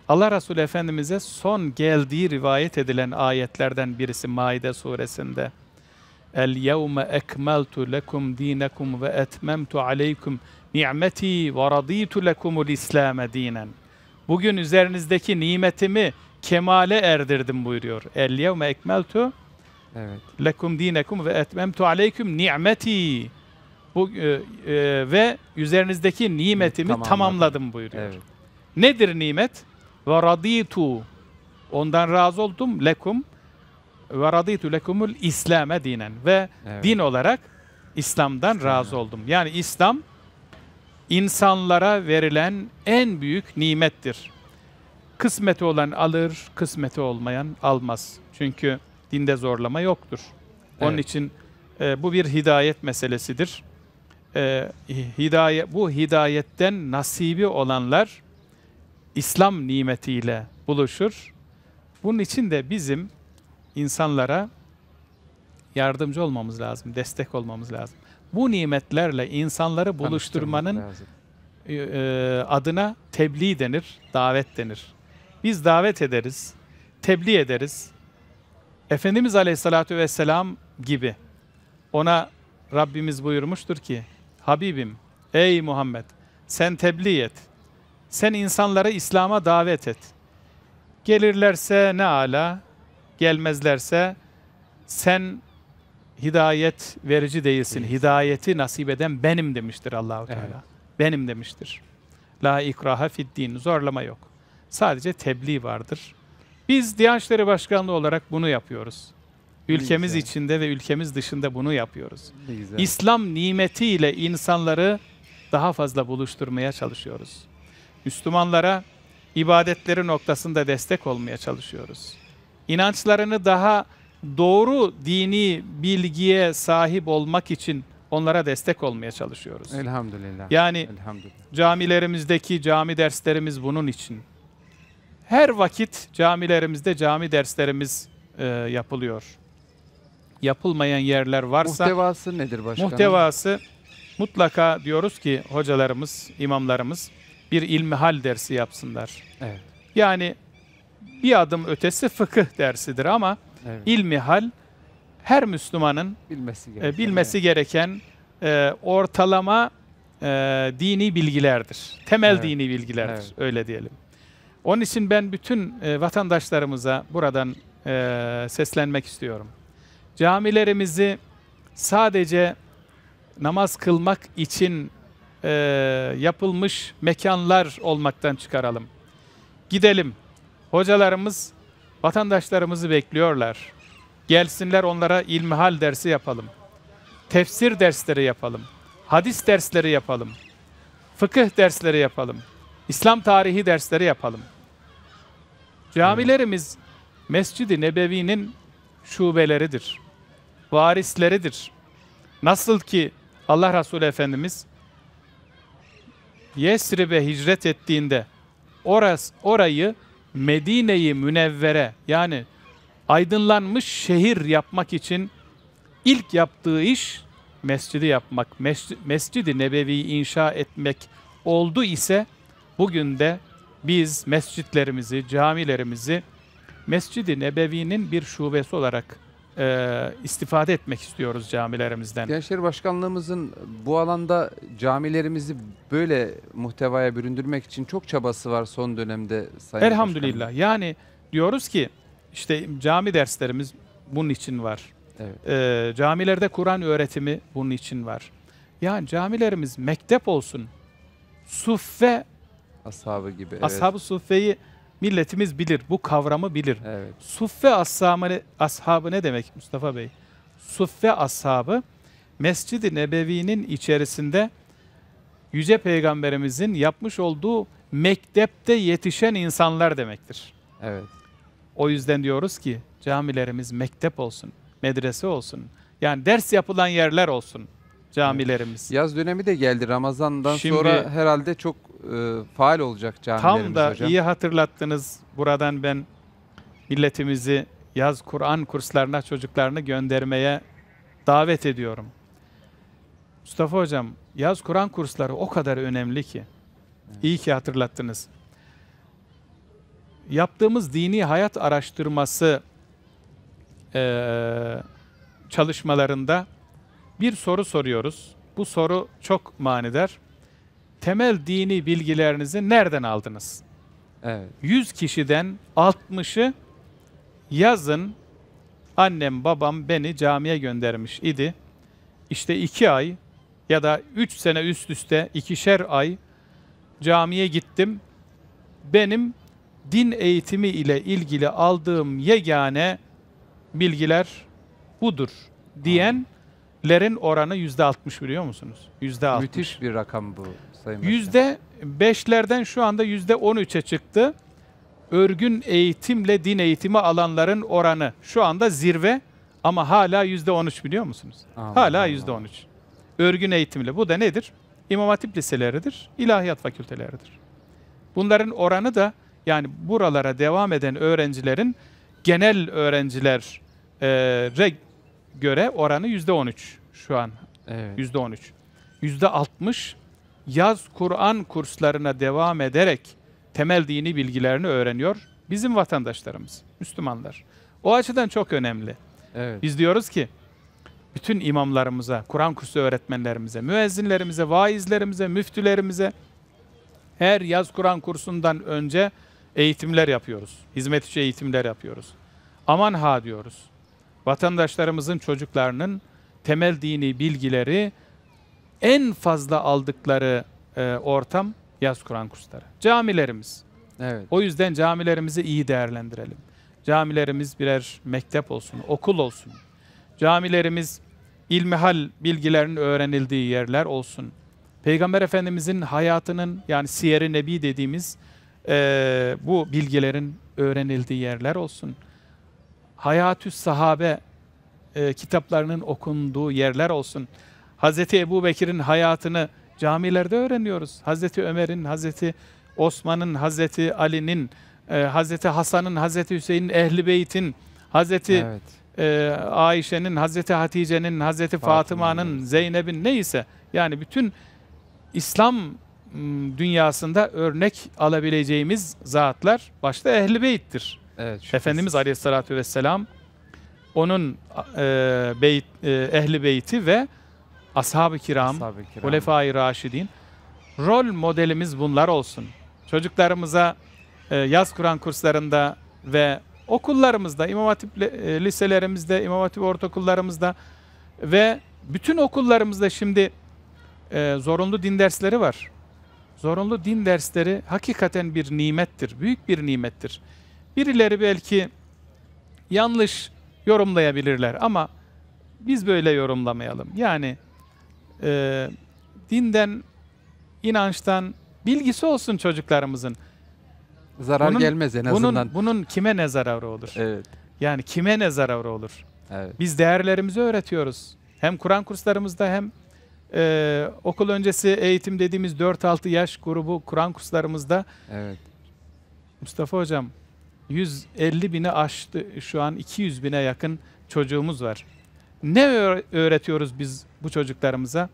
Allah Resulü Efendimiz'e son geldiği rivayet edilen ayetlerden birisi Maide suresinde. El yevme ekmeltu lekum dinekum ve etmemtu aleykum ni'meti ve raditu lekumul İslame dinen. Bugün üzerinizdeki nimetimi kemale erdirdim buyuruyor. El yevme ekmeltu evet. lekum dinekum ve etmemtu aleyküm ni'meti. Bu e, e, ve üzerinizdeki nimetimi tamamladım, tamamladım buyuruyor. Evet. Nedir nimet? Ve raditu. Ondan razı oldum lekum ve radîtu lekumul İslam'e dinen ve evet. din olarak İslam'dan İslam. razı oldum. Yani İslam insanlara verilen en büyük nimettir. Kısmeti olan alır, kısmeti olmayan almaz. Çünkü dinde zorlama yoktur. Onun evet. için e, bu bir hidayet meselesidir. E, hidayet bu hidayetten nasibi olanlar İslam nimetiyle buluşur. Bunun için de bizim insanlara yardımcı olmamız lazım, destek olmamız lazım. Bu nimetlerle insanları buluşturmanın e, e, adına tebliğ denir, davet denir. Biz davet ederiz, tebliğ ederiz. Efendimiz Aleyhisselatü Vesselam gibi ona Rabbimiz buyurmuştur ki, Habibim, ey Muhammed, sen tebliğ et. Sen insanları İslam'a davet et. Gelirlerse ne ala, gelmezlerse sen hidayet verici değilsin. Evet. Hidayeti nasip eden benim demiştir Allahu Teala. Evet. Benim demiştir. La ikraha fid Zorlama yok. Sadece tebliğ vardır. Biz Diyanet İşleri Başkanlığı olarak bunu yapıyoruz. Ülkemiz içinde ve ülkemiz dışında bunu yapıyoruz. İslam nimetiyle insanları daha fazla buluşturmaya çalışıyoruz. Müslümanlara ibadetleri noktasında destek olmaya çalışıyoruz inançlarını daha doğru dini bilgiye sahip olmak için onlara destek olmaya çalışıyoruz. Elhamdülillah. Yani Elhamdülillah. camilerimizdeki cami derslerimiz bunun için. Her vakit camilerimizde cami derslerimiz e, yapılıyor. Yapılmayan yerler varsa... Muhtevası nedir başkanım? Muhtevası mutlaka diyoruz ki hocalarımız, imamlarımız bir ilmihal dersi yapsınlar. Evet. Yani bir adım ötesi fıkıh dersidir ama evet. ilmihal her Müslümanın bilmesi e, gereken, bilmesi gereken e, ortalama e, dini bilgilerdir. Temel evet. dini bilgilerdir evet. öyle diyelim. Onun için ben bütün e, vatandaşlarımıza buradan e, seslenmek istiyorum. Camilerimizi sadece namaz kılmak için e, yapılmış mekanlar olmaktan çıkaralım. Gidelim Hocalarımız vatandaşlarımızı bekliyorlar. Gelsinler onlara ilmihal dersi yapalım. Tefsir dersleri yapalım. Hadis dersleri yapalım. Fıkıh dersleri yapalım. İslam tarihi dersleri yapalım. Camilerimiz Mescid-i Nebevi'nin şubeleridir. Varisleridir. Nasıl ki Allah Resulü Efendimiz Yesrib'e hicret ettiğinde orası, orayı Medine'yi münevvere yani aydınlanmış şehir yapmak için ilk yaptığı iş mescidi yapmak, mescid, mescidi nebeviyi inşa etmek oldu ise bugün de biz mescitlerimizi, camilerimizi Mescid-i Nebevi'nin bir şubesi olarak e, istifade etmek istiyoruz camilerimizden. Gençler Başkanlığımızın bu alanda camilerimizi böyle muhtevaya büründürmek için çok çabası var son dönemde Sayın Elhamdülillah. Başkanım. Yani diyoruz ki işte cami derslerimiz bunun için var. Evet. E, camilerde Kur'an öğretimi bunun için var. Yani camilerimiz mektep olsun. Suffe ashabı gibi. Ashab-ı evet. Suffe'yi Milletimiz bilir, bu kavramı bilir. Evet. Suffe ashabı, ashabı ne demek Mustafa Bey? Suffe ashabı Mescid-i Nebevi'nin içerisinde Yüce Peygamberimizin yapmış olduğu mektepte yetişen insanlar demektir. Evet. O yüzden diyoruz ki camilerimiz mektep olsun, medrese olsun. Yani ders yapılan yerler olsun camilerimiz. Yaz dönemi de geldi. Ramazan'dan Şimdi, sonra herhalde çok e, faal olacak camilerimiz Tam da hocam. iyi hatırlattınız. Buradan ben milletimizi yaz Kur'an kurslarına çocuklarını göndermeye davet ediyorum. Mustafa Hocam, yaz Kur'an kursları o kadar önemli ki. Evet. İyi ki hatırlattınız. Yaptığımız dini hayat araştırması e, çalışmalarında bir soru soruyoruz. Bu soru çok manidar temel dini bilgilerinizi nereden aldınız? Evet. 100 kişiden 60'ı yazın annem babam beni camiye göndermiş idi. İşte iki ay ya da üç sene üst üste ikişer ay camiye gittim. Benim din eğitimi ile ilgili aldığım yegane bilgiler budur diyenlerin oranı yüzde altmış biliyor musunuz? Yüzde altmış. Müthiş bir rakam bu. Sayın Yüzde beşlerden şu anda yüzde on üçe çıktı. Örgün eğitimle din eğitimi alanların oranı şu anda zirve ama hala yüzde on üç biliyor musunuz? Allah hala yüzde on üç. Örgün eğitimle. Bu da nedir? İmam Hatip liseleridir, ilahiyat fakülteleridir. Bunların oranı da yani buralara devam eden öğrencilerin genel öğrencilere göre oranı yüzde on üç şu an. Yüzde on üç. Yüzde altmış yaz Kur'an kurslarına devam ederek temel dini bilgilerini öğreniyor bizim vatandaşlarımız, Müslümanlar. O açıdan çok önemli. Evet. Biz diyoruz ki bütün imamlarımıza, Kur'an kursu öğretmenlerimize, müezzinlerimize, vaizlerimize, müftülerimize her yaz Kur'an kursundan önce eğitimler yapıyoruz. hizmetçi eğitimler yapıyoruz. Aman ha diyoruz. Vatandaşlarımızın çocuklarının temel dini bilgileri en fazla aldıkları e, ortam yaz Kur'an kursları. Camilerimiz. Evet. O yüzden camilerimizi iyi değerlendirelim. Camilerimiz birer mektep olsun, okul olsun. Camilerimiz ilmihal bilgilerin öğrenildiği yerler olsun. Peygamber Efendimizin hayatının yani siyeri nebi dediğimiz e, bu bilgilerin öğrenildiği yerler olsun. Hayatü sahabe e, kitaplarının okunduğu yerler olsun. Hazreti Ebu Bekir'in hayatını camilerde öğreniyoruz. Hazreti Ömer'in, Hazreti Osman'ın, Hazreti Ali'nin, e, Hazreti Hasan'ın, Hazreti Hüseyin'in, Ehli Beyt'in, Hazreti evet. e, Ayşe'nin, Hazreti Hatice'nin, Hazreti Fatıma'nın, Fatıma Zeynep'in neyse yani bütün İslam dünyasında örnek alabileceğimiz zatlar başta Ehli Beyt'tir. Evet, Efendimiz Aleyhisselatü Vesselam onun e, beyt, e, Ehli Beyti ve ashab-ı kiram, ashab-ı kiram. hulefai raşidin. Rol modelimiz bunlar olsun. Çocuklarımıza e, yaz Kur'an kurslarında ve okullarımızda, imam hatip e, liselerimizde, imam hatip ortaokullarımızda ve bütün okullarımızda şimdi e, zorunlu din dersleri var. Zorunlu din dersleri hakikaten bir nimettir, büyük bir nimettir. Birileri belki yanlış yorumlayabilirler ama biz böyle yorumlamayalım. Yani e, dinden, inançtan bilgisi olsun çocuklarımızın. Zarar bunun, gelmez en azından. Bunun, kime ne zararı olur? Evet. Yani kime ne zararı olur? Evet. Biz değerlerimizi öğretiyoruz. Hem Kur'an kurslarımızda hem e, okul öncesi eğitim dediğimiz 4-6 yaş grubu Kur'an kurslarımızda. Evet. Mustafa Hocam 150 bini aştı şu an 200 bine yakın çocuğumuz var. Ne öğretiyoruz biz bu çocuklarımıza?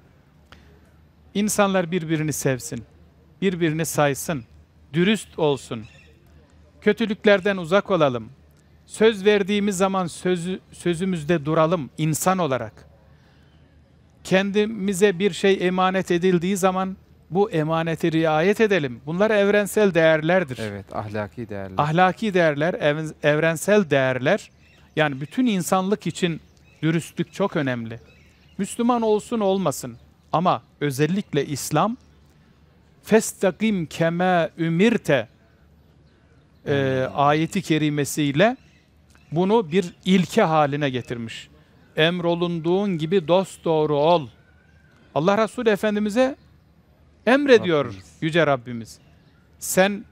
İnsanlar birbirini sevsin, birbirini saysın, dürüst olsun, kötülüklerden uzak olalım, söz verdiğimiz zaman sözü, sözümüzde duralım insan olarak. Kendimize bir şey emanet edildiği zaman bu emaneti riayet edelim. Bunlar evrensel değerlerdir. Evet, ahlaki değerler. Ahlaki değerler, ev, evrensel değerler. Yani bütün insanlık için Dürüstlük çok önemli. Müslüman olsun olmasın ama özellikle İslam festakim keme ümirte e, hmm. ayeti kerimesiyle bunu bir ilke haline getirmiş. Emrolunduğun gibi dost doğru ol. Allah Resulü Efendimiz'e emrediyor Rabbimiz. Yüce Rabbimiz. Sen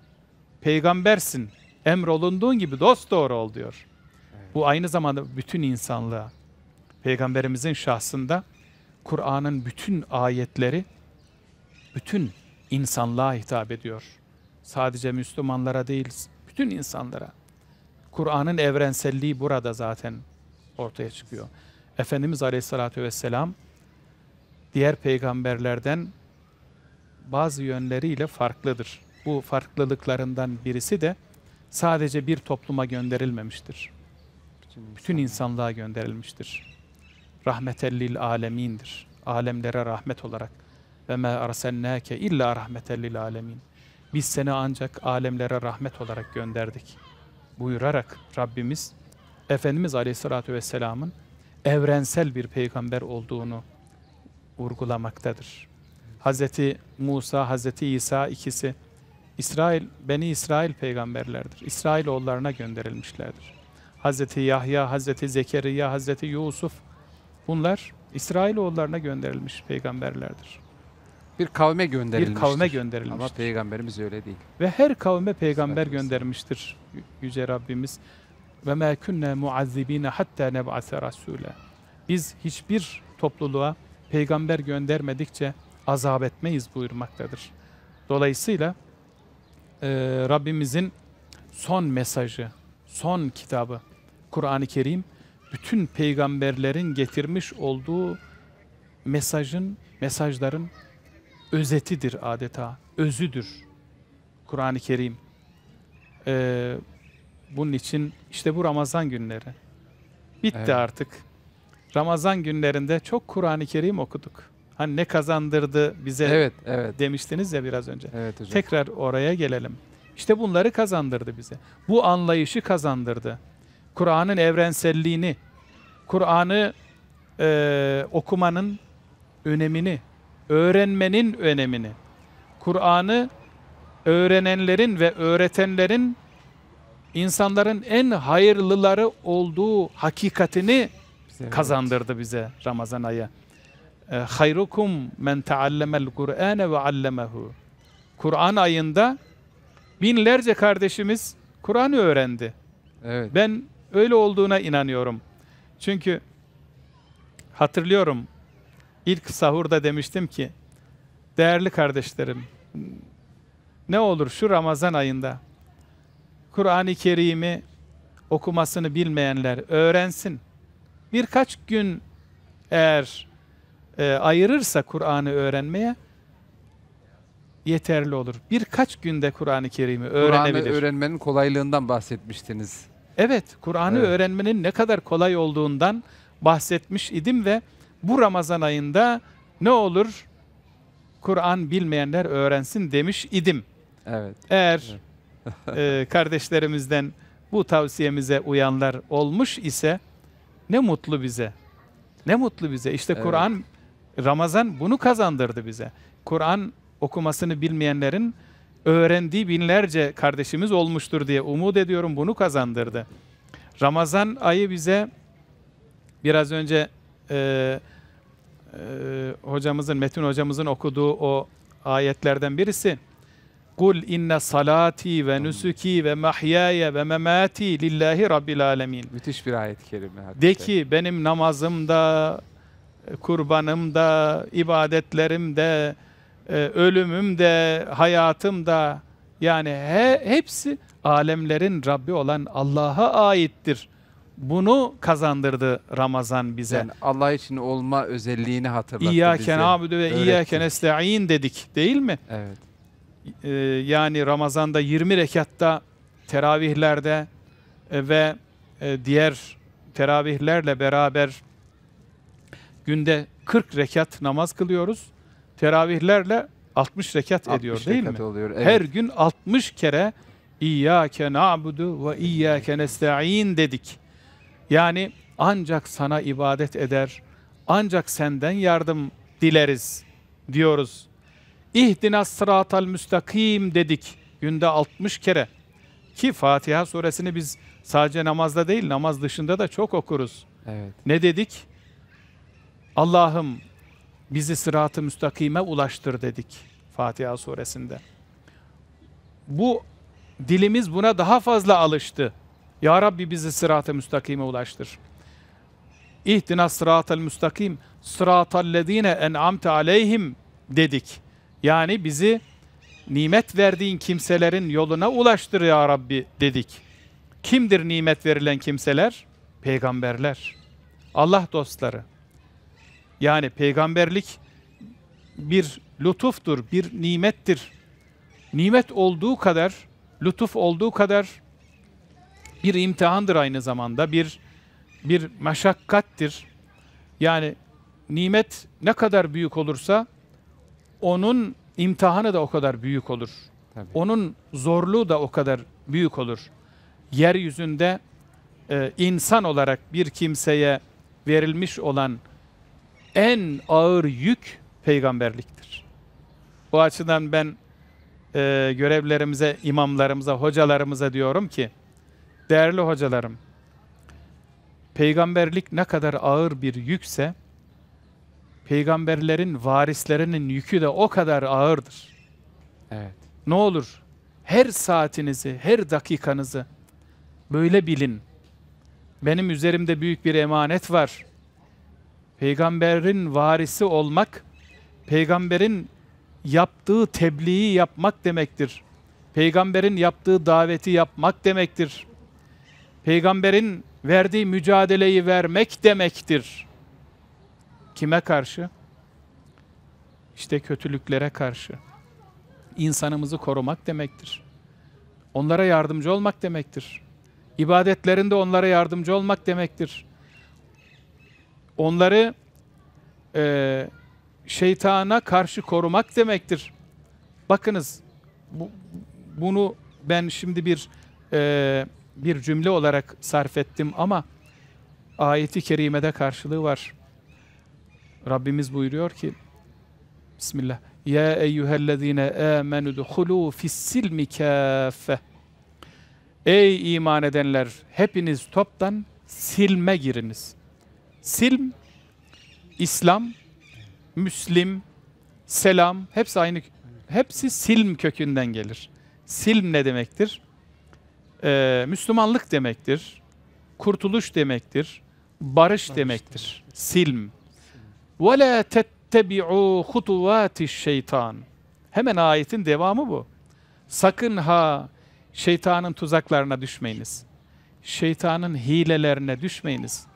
peygambersin. Emrolunduğun gibi dost doğru ol diyor. Evet. Bu aynı zamanda bütün insanlığa. Peygamberimizin şahsında Kur'an'ın bütün ayetleri bütün insanlığa hitap ediyor. Sadece Müslümanlara değil, bütün insanlara. Kur'an'ın evrenselliği burada zaten ortaya çıkıyor. Efendimiz Aleyhisselatü Vesselam diğer peygamberlerden bazı yönleriyle farklıdır. Bu farklılıklarından birisi de sadece bir topluma gönderilmemiştir. Bütün insanlığa gönderilmiştir rahmetellil alemindir. Alemlere rahmet olarak. Ve ma arsennâke illa rahmetellil alemin. Biz seni ancak alemlere rahmet olarak gönderdik. Buyurarak Rabbimiz Efendimiz Aleyhisselatü Vesselam'ın evrensel bir peygamber olduğunu vurgulamaktadır. Hz. Musa, Hz. İsa ikisi İsrail, Beni İsrail peygamberlerdir. İsrail oğullarına gönderilmişlerdir. Hz. Yahya, Hz. Zekeriya, Hz. Yusuf Bunlar İsrailoğullarına gönderilmiş peygamberlerdir. Bir kavme gönderilmiş. Bir kavme gönderilmiş. Ama peygamberimiz öyle değil. Ve her kavme peygamber göndermiştir Yüce Rabbimiz. Ve mâ künnâ muazzibîne hattâ neb'ase rasûle. Biz hiçbir topluluğa peygamber göndermedikçe azap etmeyiz buyurmaktadır. Dolayısıyla e, Rabbimizin son mesajı, son kitabı Kur'an-ı Kerim bütün peygamberlerin getirmiş olduğu mesajın, mesajların özetidir adeta, özüdür Kur'an-ı Kerim. Ee, bunun için işte bu Ramazan günleri. Bitti evet. artık. Ramazan günlerinde çok Kur'an-ı Kerim okuduk. Hani ne kazandırdı bize evet, evet. demiştiniz ya biraz önce. Evet hocam. Tekrar oraya gelelim. İşte bunları kazandırdı bize. Bu anlayışı kazandırdı. Kur'an'ın evrenselliğini, Kur'an'ı e, okumanın önemini, öğrenmenin önemini, Kur'an'ı öğrenenlerin ve öğretenlerin insanların en hayırlıları olduğu hakikatini bize, kazandırdı evet. bize Ramazan ayı. E, Hayrukum men taallemel Kur'ane ve allemehu. Kur'an ayında binlerce kardeşimiz Kur'an'ı öğrendi. Evet. Ben öyle olduğuna inanıyorum. Çünkü hatırlıyorum ilk sahurda demiştim ki değerli kardeşlerim ne olur şu Ramazan ayında Kur'an-ı Kerim'i okumasını bilmeyenler öğrensin. Birkaç gün eğer e, ayırırsa Kur'an'ı öğrenmeye yeterli olur. Birkaç günde Kur'an-ı Kerim'i öğrenebilir. Kur'an'ı öğrenmenin kolaylığından bahsetmiştiniz. Evet, Kur'an'ı evet. öğrenmenin ne kadar kolay olduğundan bahsetmiş idim ve bu Ramazan ayında ne olur Kur'an bilmeyenler öğrensin demiş idim. Evet. Eğer evet. e, kardeşlerimizden bu tavsiyemize uyanlar olmuş ise ne mutlu bize. Ne mutlu bize. İşte evet. Kur'an Ramazan bunu kazandırdı bize. Kur'an okumasını bilmeyenlerin öğrendiği binlerce kardeşimiz olmuştur diye umut ediyorum bunu kazandırdı. Ramazan ayı bize biraz önce e, e, hocamızın, Metin hocamızın okuduğu o ayetlerden birisi. Kul inne salati ve nusuki ve mahyaya ve memati lillahi rabbil alemin. Müthiş bir ayet-i kerime. Hakikaten. De ki benim namazım da, kurbanım da, ibadetlerim de, e, ölümüm de, hayatım da yani he, hepsi alemlerin Rabbi olan Allah'a aittir. Bunu kazandırdı Ramazan bize. Yani Allah için olma özelliğini hatırlattı İyyâken abudu ve iyyâken estaîn dedik değil mi? Evet. Ee, yani Ramazan'da 20 rekatta teravihlerde e, ve e, diğer teravihlerle beraber günde 40 rekat namaz kılıyoruz teravihlerle 60 rekat 60 ediyor değil rekat mi? Oluyor, evet. Her gün 60 kere İyyâke na'budu ve iyyâke nesta'in dedik. Yani ancak sana ibadet eder, ancak senden yardım dileriz diyoruz. İhdinas sıratal müstakim dedik günde 60 kere. Ki Fatiha suresini biz sadece namazda değil namaz dışında da çok okuruz. Evet. Ne dedik? Allah'ım bizi sırat-ı müstakime ulaştır dedik Fatiha suresinde. Bu dilimiz buna daha fazla alıştı. Ya Rabbi bizi sırat-ı müstakime ulaştır. İhtina sırat sıratel müstakim, sırat sıratellezine en'amte aleyhim dedik. Yani bizi nimet verdiğin kimselerin yoluna ulaştır ya Rabbi dedik. Kimdir nimet verilen kimseler? Peygamberler, Allah dostları, yani peygamberlik bir lütuftur, bir nimettir. Nimet olduğu kadar, lütuf olduğu kadar bir imtihandır aynı zamanda, bir bir meşakkattir. Yani nimet ne kadar büyük olursa onun imtihanı da o kadar büyük olur. Tabii. Onun zorluğu da o kadar büyük olur. Yeryüzünde e, insan olarak bir kimseye verilmiş olan en ağır yük peygamberliktir. Bu açıdan ben e, görevlerimize, imamlarımıza, hocalarımıza diyorum ki, değerli hocalarım, peygamberlik ne kadar ağır bir yükse, peygamberlerin varislerinin yükü de o kadar ağırdır. Evet. Ne olur her saatinizi, her dakikanızı böyle bilin. Benim üzerimde büyük bir emanet var. Peygamberin varisi olmak, peygamberin yaptığı tebliği yapmak demektir. Peygamberin yaptığı daveti yapmak demektir. Peygamberin verdiği mücadeleyi vermek demektir. Kime karşı? İşte kötülüklere karşı. İnsanımızı korumak demektir. Onlara yardımcı olmak demektir. İbadetlerinde onlara yardımcı olmak demektir onları e, şeytana karşı korumak demektir. Bakınız bu, bunu ben şimdi bir e, bir cümle olarak sarf ettim ama ayeti kerimede karşılığı var. Rabbimiz buyuruyor ki Bismillah. Ya eyyühellezine amenu duhulu fissilmi kâfe. Ey iman edenler hepiniz toptan silme giriniz. Silm, İslam, Müslim, Selam hepsi aynı. Hepsi silm kökünden gelir. Silm ne demektir? Ee, Müslümanlık demektir. Kurtuluş demektir. Barış, barış demektir. demektir. Silm. Ve la tettebi'u hutuvati şeytan. Hemen ayetin devamı bu. Sakın ha şeytanın tuzaklarına düşmeyiniz. Şeytanın hilelerine düşmeyiniz.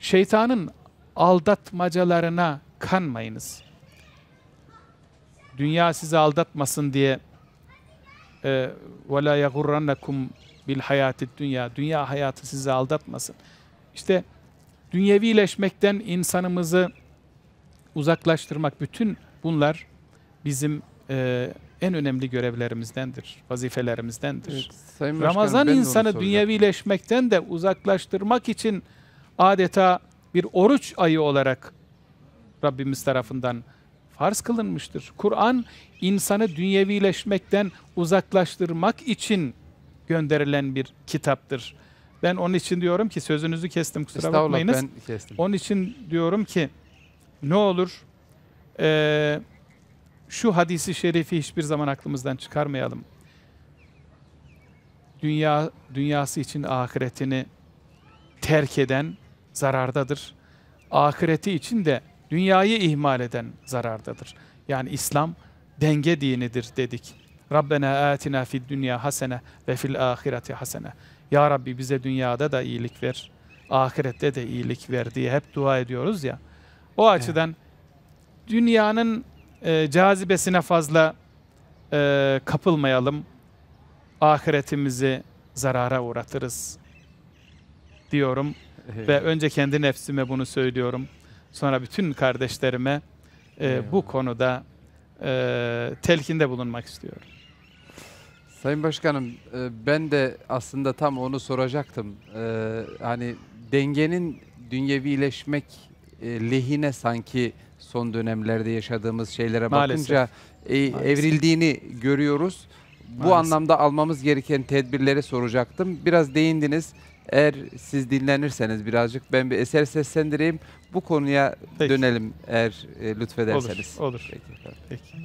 Şeytanın aldatmacalarına kanmayınız. Dünya sizi aldatmasın diye وَلَا يَغُرَّنَّكُمْ بِالْحَيَاتِ dünya Dünya hayatı sizi aldatmasın. İşte dünyevileşmekten insanımızı uzaklaştırmak bütün bunlar bizim e, en önemli görevlerimizdendir, vazifelerimizdendir. Evet, Sayın Ramazan insanı dünyevileşmekten de uzaklaştırmak için adeta bir oruç ayı olarak Rabbimiz tarafından farz kılınmıştır. Kur'an insanı dünyevileşmekten uzaklaştırmak için gönderilen bir kitaptır. Ben onun için diyorum ki sözünüzü kestim kusura bakmayınız. Ben kestim. Onun için diyorum ki ne olur e, şu hadisi şerifi hiçbir zaman aklımızdan çıkarmayalım. Dünya dünyası için ahiretini terk eden zarardadır. Ahireti için de dünyayı ihmal eden zarardadır. Yani İslam denge dinidir dedik. Rabbena atina fid dünya hasene ve fil ahireti hasene. Ya Rabbi bize dünyada da iyilik ver, ahirette de iyilik ver diye hep dua ediyoruz ya. O açıdan dünyanın e, cazibesine fazla e, kapılmayalım. Ahiretimizi zarara uğratırız diyorum ve önce kendi nefsime bunu söylüyorum. Sonra bütün kardeşlerime e, bu konuda e, telkinde bulunmak istiyorum. Sayın Başkanım e, ben de aslında tam onu soracaktım. Ee, hani dengenin dünyevileşmek e, lehine sanki son dönemlerde yaşadığımız şeylere Maalesef. bakınca e, evrildiğini görüyoruz. Bu anlamda almamız gereken tedbirleri soracaktım. Biraz değindiniz. Eğer siz dinlenirseniz birazcık ben bir eser seslendireyim. Bu konuya Peki. dönelim eğer e, lütfederseniz. Olur, olur. Peki. Peki.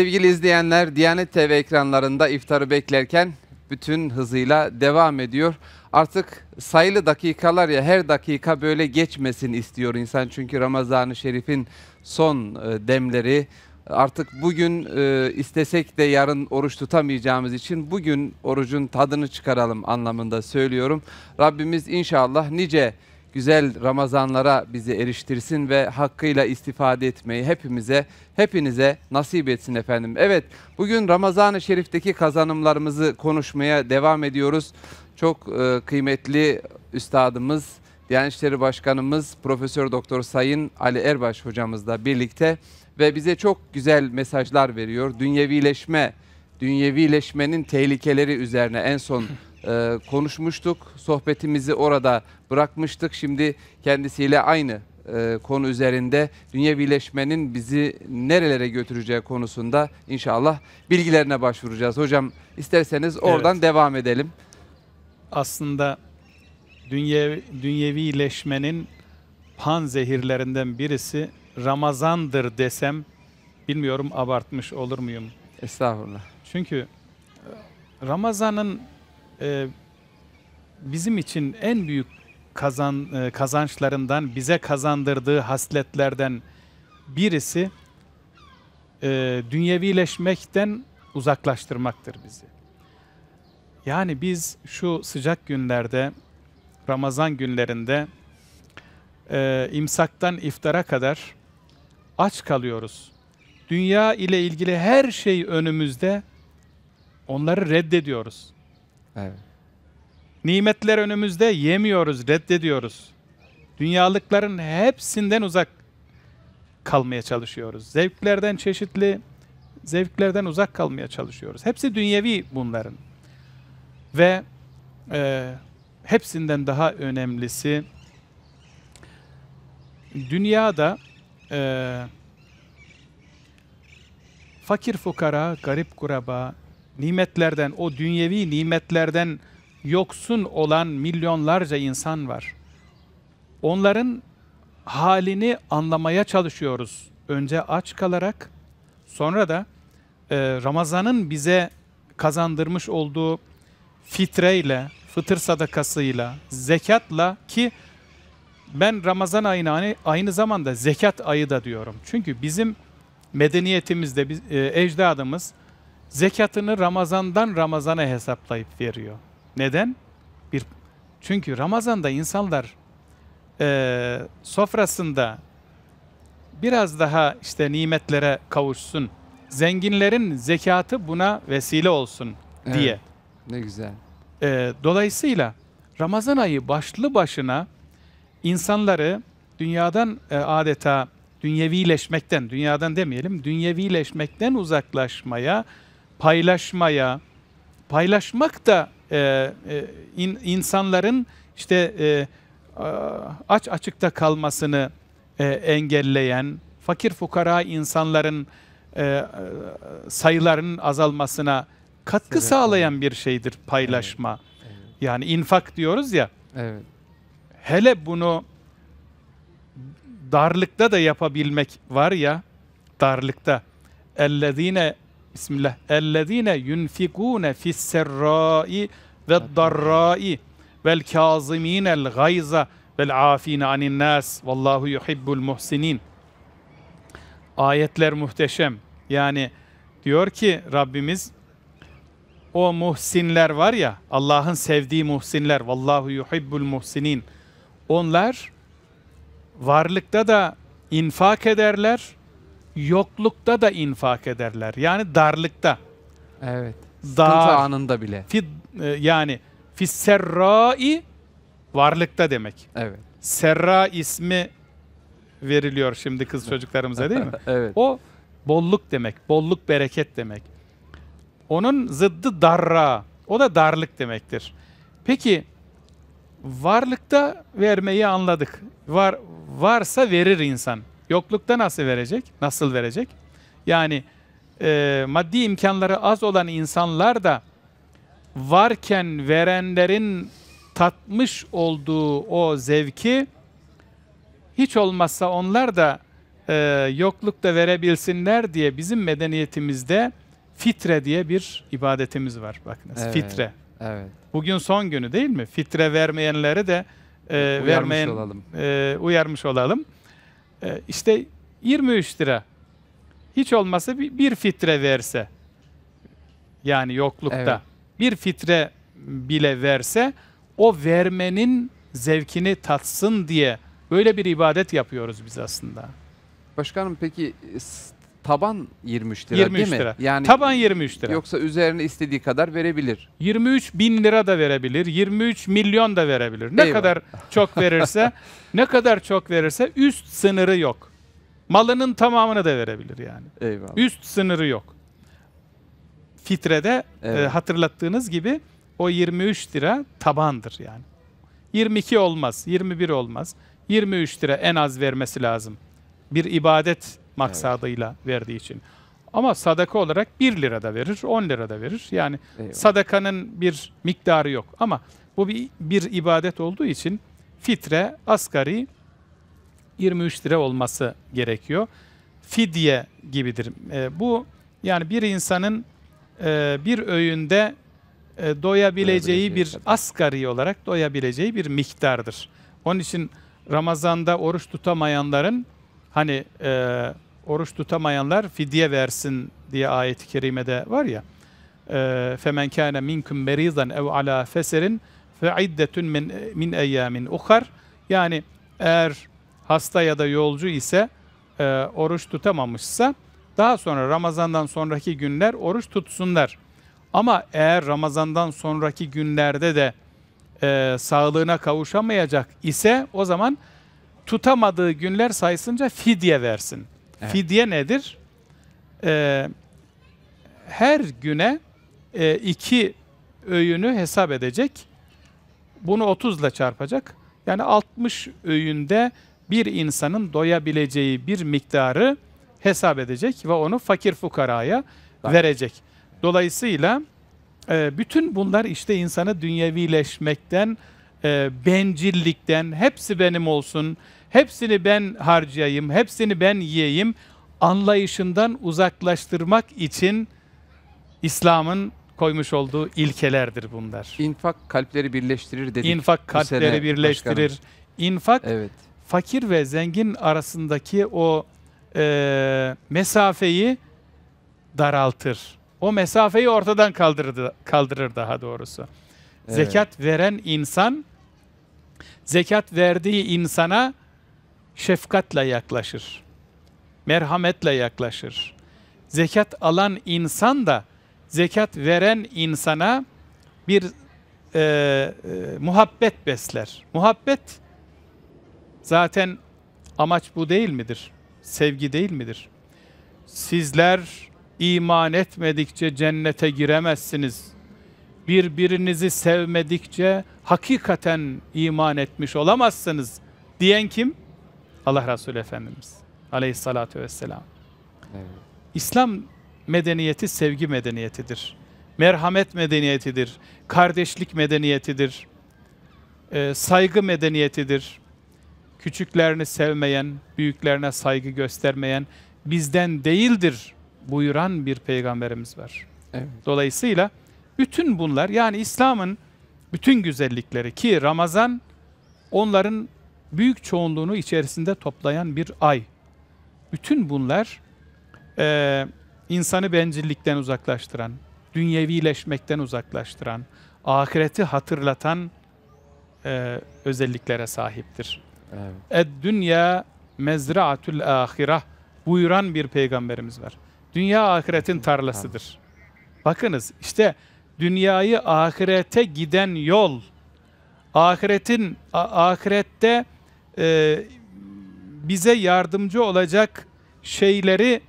Sevgili izleyenler, Diyanet TV ekranlarında iftarı beklerken bütün hızıyla devam ediyor. Artık sayılı dakikalar ya her dakika böyle geçmesin istiyor insan. Çünkü Ramazan-ı Şerif'in son e, demleri artık bugün e, istesek de yarın oruç tutamayacağımız için bugün orucun tadını çıkaralım anlamında söylüyorum. Rabbimiz inşallah nice güzel Ramazanlara bizi eriştirsin ve hakkıyla istifade etmeyi hepimize, hepinize nasip etsin efendim. Evet, bugün Ramazan-ı Şerif'teki kazanımlarımızı konuşmaya devam ediyoruz. Çok e, kıymetli üstadımız, Diyanet İşleri Başkanımız Profesör Doktor Sayın Ali Erbaş hocamızla birlikte ve bize çok güzel mesajlar veriyor. Dünyevileşme, dünyevileşmenin tehlikeleri üzerine en son e, konuşmuştuk. Sohbetimizi orada bırakmıştık. Şimdi kendisiyle aynı e, konu üzerinde dünya birleşmenin bizi nerelere götüreceği konusunda inşallah bilgilerine başvuracağız. Hocam isterseniz oradan evet. devam edelim. Aslında dünya dünyevileşmenin pan zehirlerinden birisi Ramazan'dır desem bilmiyorum abartmış olur muyum? Estağfurullah. Çünkü Ramazan'ın e, bizim için en büyük kazan e, kazançlarından bize kazandırdığı hasletlerden birisi e, dünyevileşmekten uzaklaştırmaktır bizi. Yani biz şu sıcak günlerde, Ramazan günlerinde e, imsaktan iftara kadar aç kalıyoruz. Dünya ile ilgili her şey önümüzde onları reddediyoruz. Evet. Nimetler önümüzde yemiyoruz, reddediyoruz. Dünyalıkların hepsinden uzak kalmaya çalışıyoruz. Zevklerden çeşitli zevklerden uzak kalmaya çalışıyoruz. Hepsi dünyevi bunların. Ve e, hepsinden daha önemlisi dünyada e, fakir fukara, garip kuraba, nimetlerden, o dünyevi nimetlerden yoksun olan milyonlarca insan var. Onların halini anlamaya çalışıyoruz. Önce aç kalarak, sonra da e, Ramazan'ın bize kazandırmış olduğu fitreyle, fıtır sadakasıyla, zekatla ki ben Ramazan ayını aynı, aynı zamanda zekat ayı da diyorum. Çünkü bizim medeniyetimizde biz, e, ecdadımız zekatını Ramazan'dan Ramazan'a hesaplayıp veriyor. Neden? Bir, çünkü Ramazan'da insanlar e, sofrasında biraz daha işte nimetlere kavuşsun. Zenginlerin zekatı buna vesile olsun diye. Evet, ne güzel. E, dolayısıyla Ramazan ayı başlı başına insanları dünyadan e, adeta dünyevileşmekten, dünyadan demeyelim, dünyevileşmekten uzaklaşmaya, paylaşmaya, paylaşmak da e, e, in, insanların işte e, aç açıkta kalmasını e, engelleyen, fakir fukara insanların e, sayılarının azalmasına katkı evet, sağlayan bir şeydir paylaşma. Evet, evet. Yani infak diyoruz ya. Evet. Hele bunu darlıkta da yapabilmek var ya, darlıkta. اَلَّذ۪ينَ Bismillah. Ellezine yunfikune fisserrai ve darrai vel kaziminel gayza vel afine anin nas vallahu yuhibbul muhsinin. Ayetler muhteşem. Yani diyor ki Rabbimiz o muhsinler var ya Allah'ın sevdiği muhsinler vallahu yuhibbul muhsinin. Onlar varlıkta da infak ederler yoklukta da infak ederler. Yani darlıkta. Evet. Dar, anında bile. Fi, e, yani fisserrai varlıkta demek. Evet. Serra ismi veriliyor şimdi kız çocuklarımıza değil mi? evet. O bolluk demek, bolluk bereket demek. Onun zıddı darra, o da darlık demektir. Peki varlıkta vermeyi anladık. Var varsa verir insan. Yoklukta nasıl verecek? Nasıl verecek? Yani e, maddi imkanları az olan insanlar da varken verenlerin tatmış olduğu o zevki hiç olmazsa onlar da e, yoklukta verebilsinler diye bizim medeniyetimizde fitre diye bir ibadetimiz var. Bakınız evet, fitre. Evet. Bugün son günü değil mi? Fitre vermeyenleri de e, uyarmış vermeyen olalım. E, uyarmış olalım e, işte 23 lira hiç olmasa bir, bir fitre verse yani yoklukta evet. bir fitre bile verse o vermenin zevkini tatsın diye böyle bir ibadet yapıyoruz biz aslında. Başkanım peki Taban 23 lira 23 değil lira. mi? Yani Taban 23 lira. Yoksa üzerine istediği kadar verebilir. 23 bin lira da verebilir, 23 milyon da verebilir. Ne Eyvah. kadar çok verirse, ne kadar çok verirse üst sınırı yok. Malının tamamını da verebilir yani. Eyvallah. Üst sınırı yok. Fitrede e, evet. e, hatırlattığınız gibi o 23 lira tabandır yani. 22 olmaz, 21 olmaz. 23 lira en az vermesi lazım. Bir ibadet maksadıyla evet. verdiği için. Ama sadaka olarak 1 lira da verir, 10 lira da verir. Yani Eyvallah. sadakanın bir miktarı yok. Ama bu bir, bir ibadet olduğu için fitre asgari 23 lira olması gerekiyor. Fidye gibidir. E, bu yani bir insanın e, bir öğünde e, doyabileceği, bir kadar. asgari olarak doyabileceği bir miktardır. Onun için Ramazan'da oruç tutamayanların hani e, oruç tutamayanlar fidye versin diye ayet-i kerimede var ya. E, Femen كَانَ minkum مَر۪يزًا اَوْ عَلَى feserin فَعِدَّتٌ مِنْ, min اَيَّامٍ اُخَرٍ Yani eğer hasta ya da yolcu ise e, oruç tutamamışsa daha sonra Ramazan'dan sonraki günler oruç tutsunlar. Ama eğer Ramazan'dan sonraki günlerde de e, sağlığına kavuşamayacak ise o zaman tutamadığı günler sayısınca fidye versin. Evet. Fidye nedir? Ee, her güne e, iki öğünü hesap edecek. Bunu 30 ile çarpacak. Yani 60 öğünde bir insanın doyabileceği bir miktarı hesap edecek ve onu fakir fukaraya Tabii. verecek. Dolayısıyla e, bütün bunlar işte insanı dünyevileşmekten, e, bencillikten, hepsi benim olsun, hepsini ben harcayayım, hepsini ben yiyeyim anlayışından uzaklaştırmak için İslam'ın koymuş olduğu ilkelerdir bunlar. İnfak kalpleri birleştirir dedik. İnfak kalpleri birleştirir. Başkanım. İnfak evet. fakir ve zengin arasındaki o e, mesafeyi daraltır. O mesafeyi ortadan kaldırır, kaldırır daha doğrusu. Evet. Zekat veren insan zekat verdiği insana şefkatle yaklaşır. Merhametle yaklaşır. Zekat alan insan da zekat veren insana bir e, e, muhabbet besler. Muhabbet zaten amaç bu değil midir? Sevgi değil midir? Sizler iman etmedikçe cennete giremezsiniz. Birbirinizi sevmedikçe hakikaten iman etmiş olamazsınız diyen kim? Allah Resulü Efendimiz aleyhissalatü vesselam. Evet. İslam medeniyeti sevgi medeniyetidir. Merhamet medeniyetidir. Kardeşlik medeniyetidir. E, saygı medeniyetidir. Küçüklerini sevmeyen, büyüklerine saygı göstermeyen bizden değildir buyuran bir peygamberimiz var. Evet. Dolayısıyla bütün bunlar yani İslam'ın bütün güzellikleri ki Ramazan onların büyük çoğunluğunu içerisinde toplayan bir ay. Bütün bunlar e, insanı bencillikten uzaklaştıran, dünyevileşmekten uzaklaştıran, ahireti hatırlatan e, özelliklere sahiptir. Evet. Dünya mezraatül ahira buyuran bir peygamberimiz var. Dünya ahiretin tarlasıdır. Bakınız işte dünyayı ahirete giden yol, ahiretin ahirette e, bize yardımcı olacak şeyleri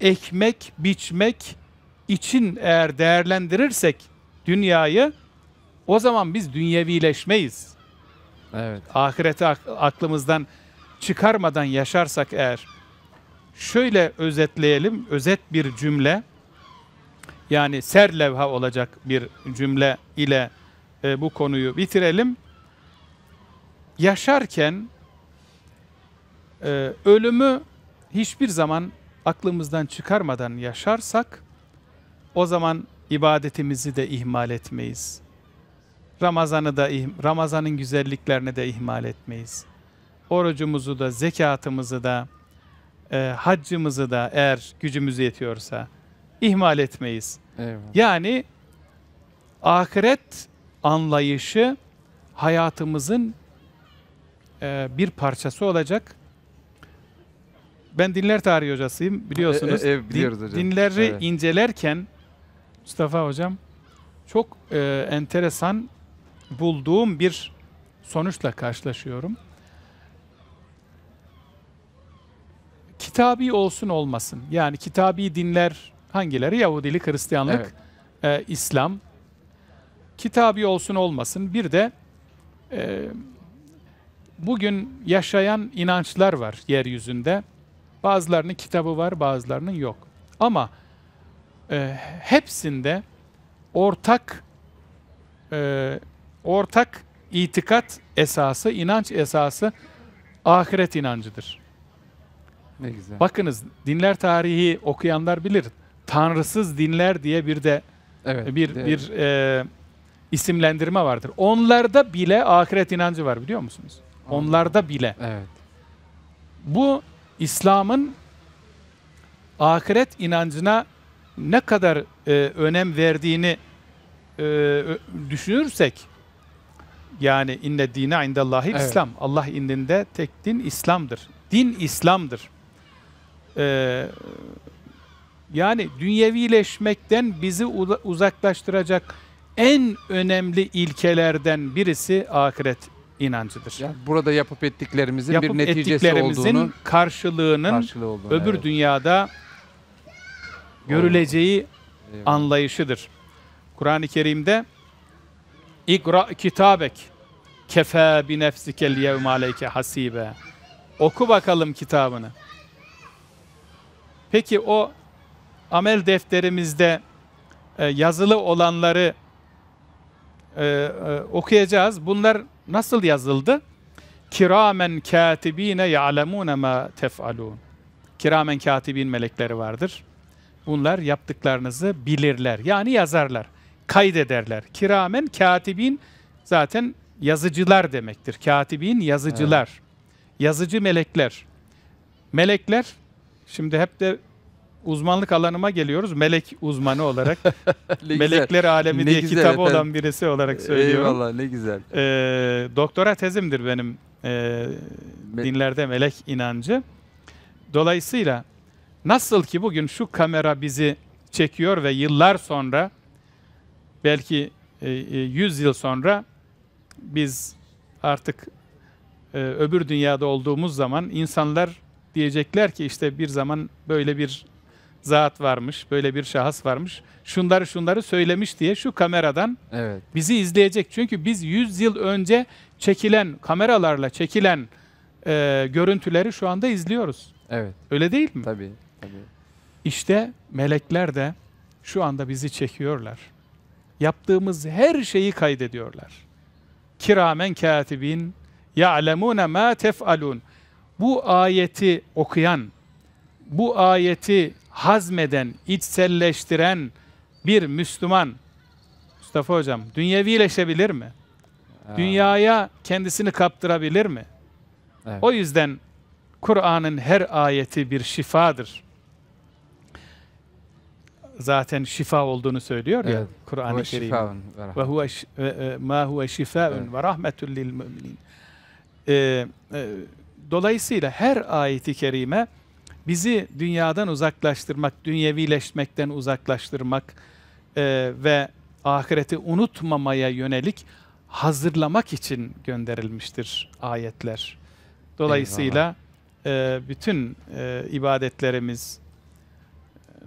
ekmek, biçmek için eğer değerlendirirsek dünyayı o zaman biz dünyevileşmeyiz. Evet. Ahireti aklımızdan çıkarmadan yaşarsak eğer şöyle özetleyelim. Özet bir cümle yani ser levha olacak bir cümle ile e, bu konuyu bitirelim. Yaşarken ee, ölümü hiçbir zaman aklımızdan çıkarmadan yaşarsak o zaman ibadetimizi de ihmal etmeyiz. Ramazan'ı da Ramazan'ın güzelliklerini de ihmal etmeyiz. Orucumuzu da, zekatımızı da, e, haccımızı da eğer gücümüz yetiyorsa ihmal etmeyiz. Eyvallah. Yani ahiret anlayışı hayatımızın e, bir parçası olacak ben dinler tarihi hocasıyım biliyorsunuz. E, e, e biliyoruz hocam. Dinleri evet. incelerken Mustafa hocam çok e, enteresan bulduğum bir sonuçla karşılaşıyorum. Kitabi olsun olmasın. Yani kitabi dinler hangileri? Yahudilik, Hristiyanlık, evet. e, İslam. Kitabi olsun olmasın. Bir de e, bugün yaşayan inançlar var yeryüzünde. Bazılarının kitabı var, bazılarının yok. Ama e, hepsinde ortak e, ortak itikat esası, inanç esası ahiret inancıdır. Ne güzel. Bakınız dinler tarihi okuyanlar bilir. Tanrısız dinler diye bir de evet, bir de. bir e, isimlendirme vardır. Onlarda bile ahiret inancı var biliyor musunuz? Anladım. Onlarda bile. Evet. Bu İslam'ın ahiret inancına ne kadar e, önem verdiğini e, düşünürsek yani inne dine indallahi evet. İslam. Allah indinde tek din İslam'dır. Din İslam'dır. Ee, yani dünyevileşmekten bizi uzaklaştıracak en önemli ilkelerden birisi ahiret inancıdır. Yani burada yapıp ettiklerimizin yapıp bir neticesi olduğunu karşılığının karşılığı olduğunu, öbür evet. dünyada görüleceği Eyvallah. anlayışıdır. Kur'an-ı Kerim'de İkra kitabek kefe bi nefsikel yevme aleyke hasibe. Oku bakalım kitabını. Peki o amel defterimizde e, yazılı olanları e, e, okuyacağız. Bunlar nasıl yazıldı? Kiramen katibine ya'lemune ma tef'alun. Kiramen katibin melekleri vardır. Bunlar yaptıklarınızı bilirler. Yani yazarlar, kaydederler. Kiramen katibin zaten yazıcılar demektir. Katibin yazıcılar. Evet. Yazıcı melekler. Melekler şimdi hep de uzmanlık alanıma geliyoruz. Melek uzmanı olarak. Melekler Alemi diye kitabı efendim. olan birisi olarak söylüyorum. Eyvallah ne güzel. Ee, doktora tezimdir benim e, dinlerde melek inancı. Dolayısıyla nasıl ki bugün şu kamera bizi çekiyor ve yıllar sonra belki e, 100 e, yıl sonra biz artık e, öbür dünyada olduğumuz zaman insanlar diyecekler ki işte bir zaman böyle bir zat varmış, böyle bir şahıs varmış. Şunları şunları söylemiş diye şu kameradan evet. bizi izleyecek. Çünkü biz 100 yıl önce çekilen, kameralarla çekilen e, görüntüleri şu anda izliyoruz. Evet. Öyle değil mi? Tabii, tabii. İşte melekler de şu anda bizi çekiyorlar. Yaptığımız her şeyi kaydediyorlar. Kiramen katibin ya'lemune ma tef'alun. Bu ayeti okuyan, bu ayeti hazmeden, içselleştiren bir Müslüman Mustafa Hocam dünyevileşebilir mi? Aa. Dünyaya kendisini kaptırabilir mi? Evet. O yüzden Kur'an'ın her ayeti bir şifadır. Zaten şifa olduğunu söylüyor evet. ya Kur'an-ı Kerim. Ve huve e, ma huve şifaun ve rahmetul lil müminin. Ee, e, dolayısıyla her ayeti kerime bizi dünyadan uzaklaştırmak, dünyevileşmekten uzaklaştırmak e, ve ahireti unutmamaya yönelik hazırlamak için gönderilmiştir ayetler. Dolayısıyla e, bütün e, ibadetlerimiz,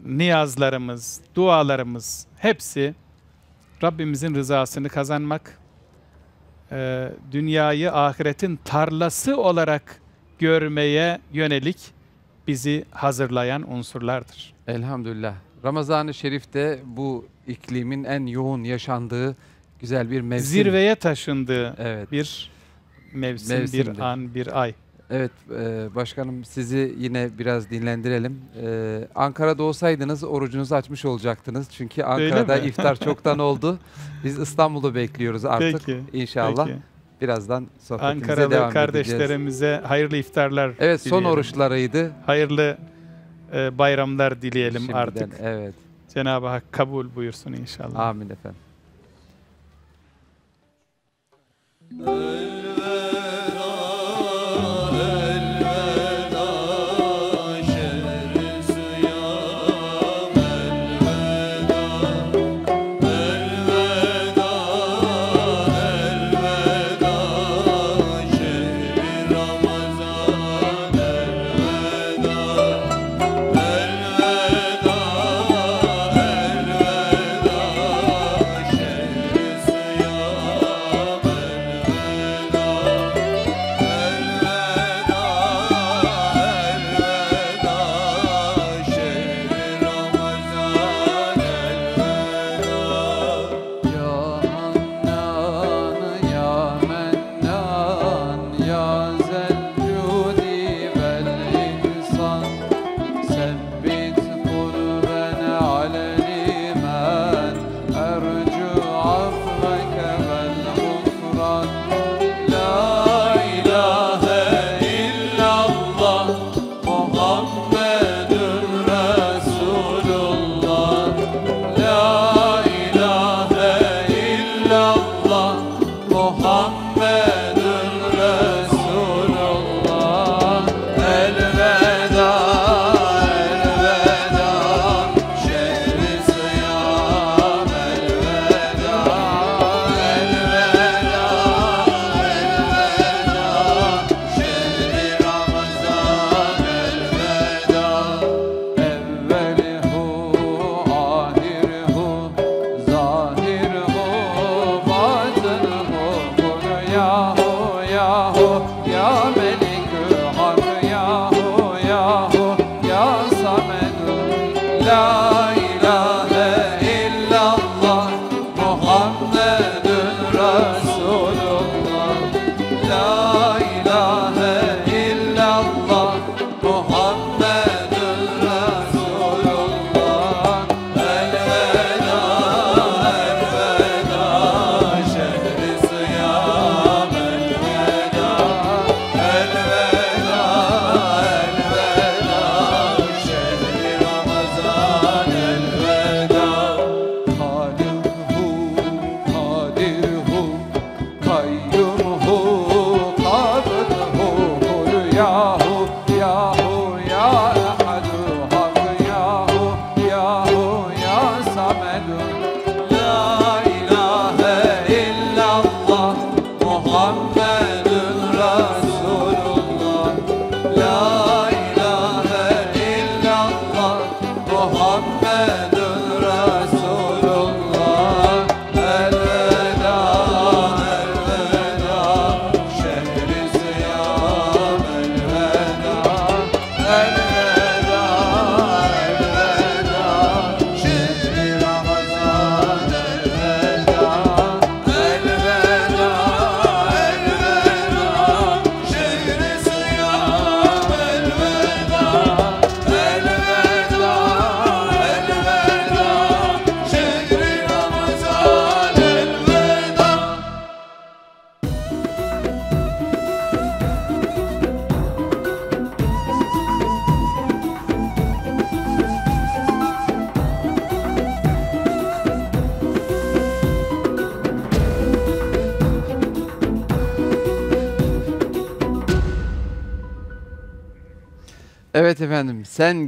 niyazlarımız, dualarımız hepsi Rabbimizin rızasını kazanmak, e, dünyayı ahiretin tarlası olarak görmeye yönelik bizi hazırlayan unsurlardır. Elhamdülillah. Ramazan-ı de bu iklimin en yoğun yaşandığı güzel bir mevsim. Zirveye taşındığı evet. bir mevsim, Mevsimdi. bir an, bir ay. Evet e, başkanım sizi yine biraz dinlendirelim. E, Ankara'da olsaydınız orucunuzu açmış olacaktınız. Çünkü Ankara'da iftar çoktan oldu. Biz İstanbul'u bekliyoruz artık Peki. inşallah. Peki. Birazdan sohbetimize Ankaralı devam kardeşlerimize edeceğiz. hayırlı iftarlar Evet son oruçlarıydı. Hayırlı e, bayramlar dileyelim Şimdiden, artık. Evet. Cenab-ı Hak kabul buyursun inşallah. Amin efendim.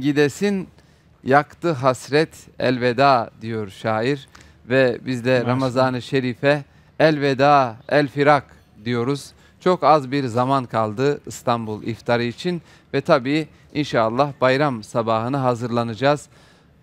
gidesin yaktı hasret elveda diyor şair ve biz de Ramazan-ı Şerif'e elveda el firak diyoruz. Çok az bir zaman kaldı İstanbul iftarı için ve tabii inşallah bayram sabahını hazırlanacağız.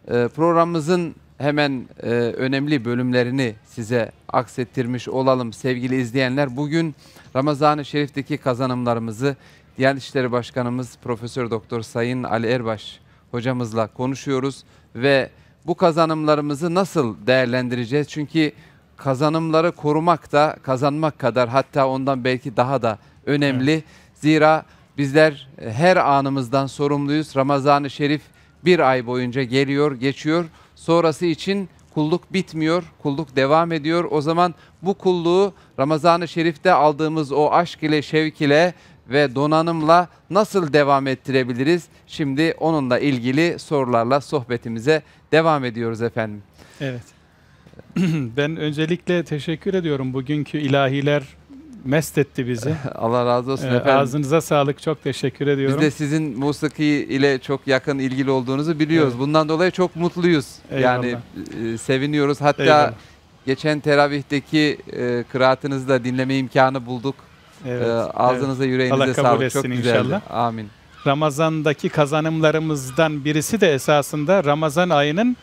Ee, programımızın hemen e, önemli bölümlerini size aksettirmiş olalım sevgili izleyenler. Bugün Ramazan-ı Şerif'teki kazanımlarımızı Diyanet İşleri Başkanımız Profesör Doktor Sayın Ali Erbaş hocamızla konuşuyoruz ve bu kazanımlarımızı nasıl değerlendireceğiz? Çünkü kazanımları korumak da kazanmak kadar hatta ondan belki daha da önemli. Evet. Zira bizler e, her anımızdan sorumluyuz. Ramazan-ı Şerif bir ay boyunca geliyor, geçiyor. Sonrası için kulluk bitmiyor, kulluk devam ediyor. O zaman bu kulluğu Ramazan-ı Şerif'te aldığımız o aşk ile, şevk ile ve donanımla nasıl devam ettirebiliriz? Şimdi onunla ilgili sorularla sohbetimize devam ediyoruz efendim. Evet. ben öncelikle teşekkür ediyorum. Bugünkü ilahiler mest etti bizi. Allah razı olsun ee, efendim. Ağzınıza sağlık. Çok teşekkür ediyorum. Biz de sizin musiki ile çok yakın ilgili olduğunuzu biliyoruz. Evet. Bundan dolayı çok mutluyuz. Eyvallah. Yani e, seviniyoruz. Hatta Eyvallah. geçen teravihteki e, kıraatınızı da dinleme imkanı bulduk. Evet, ee, ağzınıza evet. yüreğinize Allah kabul sağlık. Etsin Çok güzeldi. inşallah. Amin. Ramazan'daki kazanımlarımızdan birisi de esasında Ramazan ayının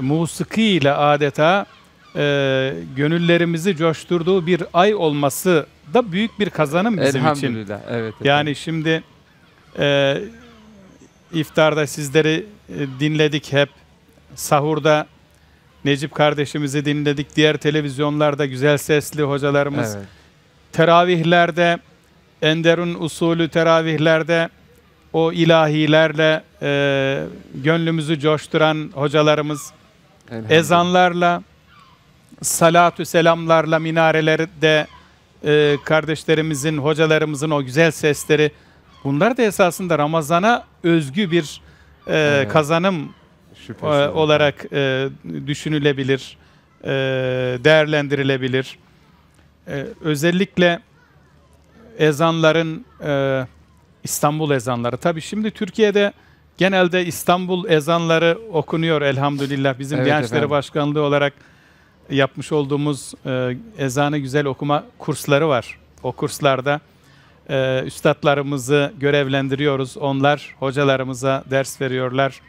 musiki ile adeta e, gönüllerimizi coşturduğu bir ay olması da büyük bir kazanım bizim Elhamdülillah, için. Elhamdülillah. Evet, evet. Yani şimdi e, iftarda sizleri e, dinledik hep. Sahurda Necip kardeşimizi dinledik. Diğer televizyonlarda güzel sesli hocalarımız evet teravihlerde, Enderun usulü teravihlerde o ilahilerle e, gönlümüzü coşturan hocalarımız ezanlarla, salatü selamlarla minarelerde e, kardeşlerimizin, hocalarımızın o güzel sesleri bunlar da esasında Ramazan'a özgü bir e, kazanım e, olarak e, düşünülebilir, e, değerlendirilebilir. Ee, özellikle ezanların e, İstanbul ezanları. Tabii şimdi Türkiye'de genelde İstanbul ezanları okunuyor elhamdülillah. Bizim evet, Diyanet Başkanlığı olarak yapmış olduğumuz e, ezanı güzel okuma kursları var. O kurslarda e, üstadlarımızı görevlendiriyoruz. Onlar hocalarımıza ders veriyorlar.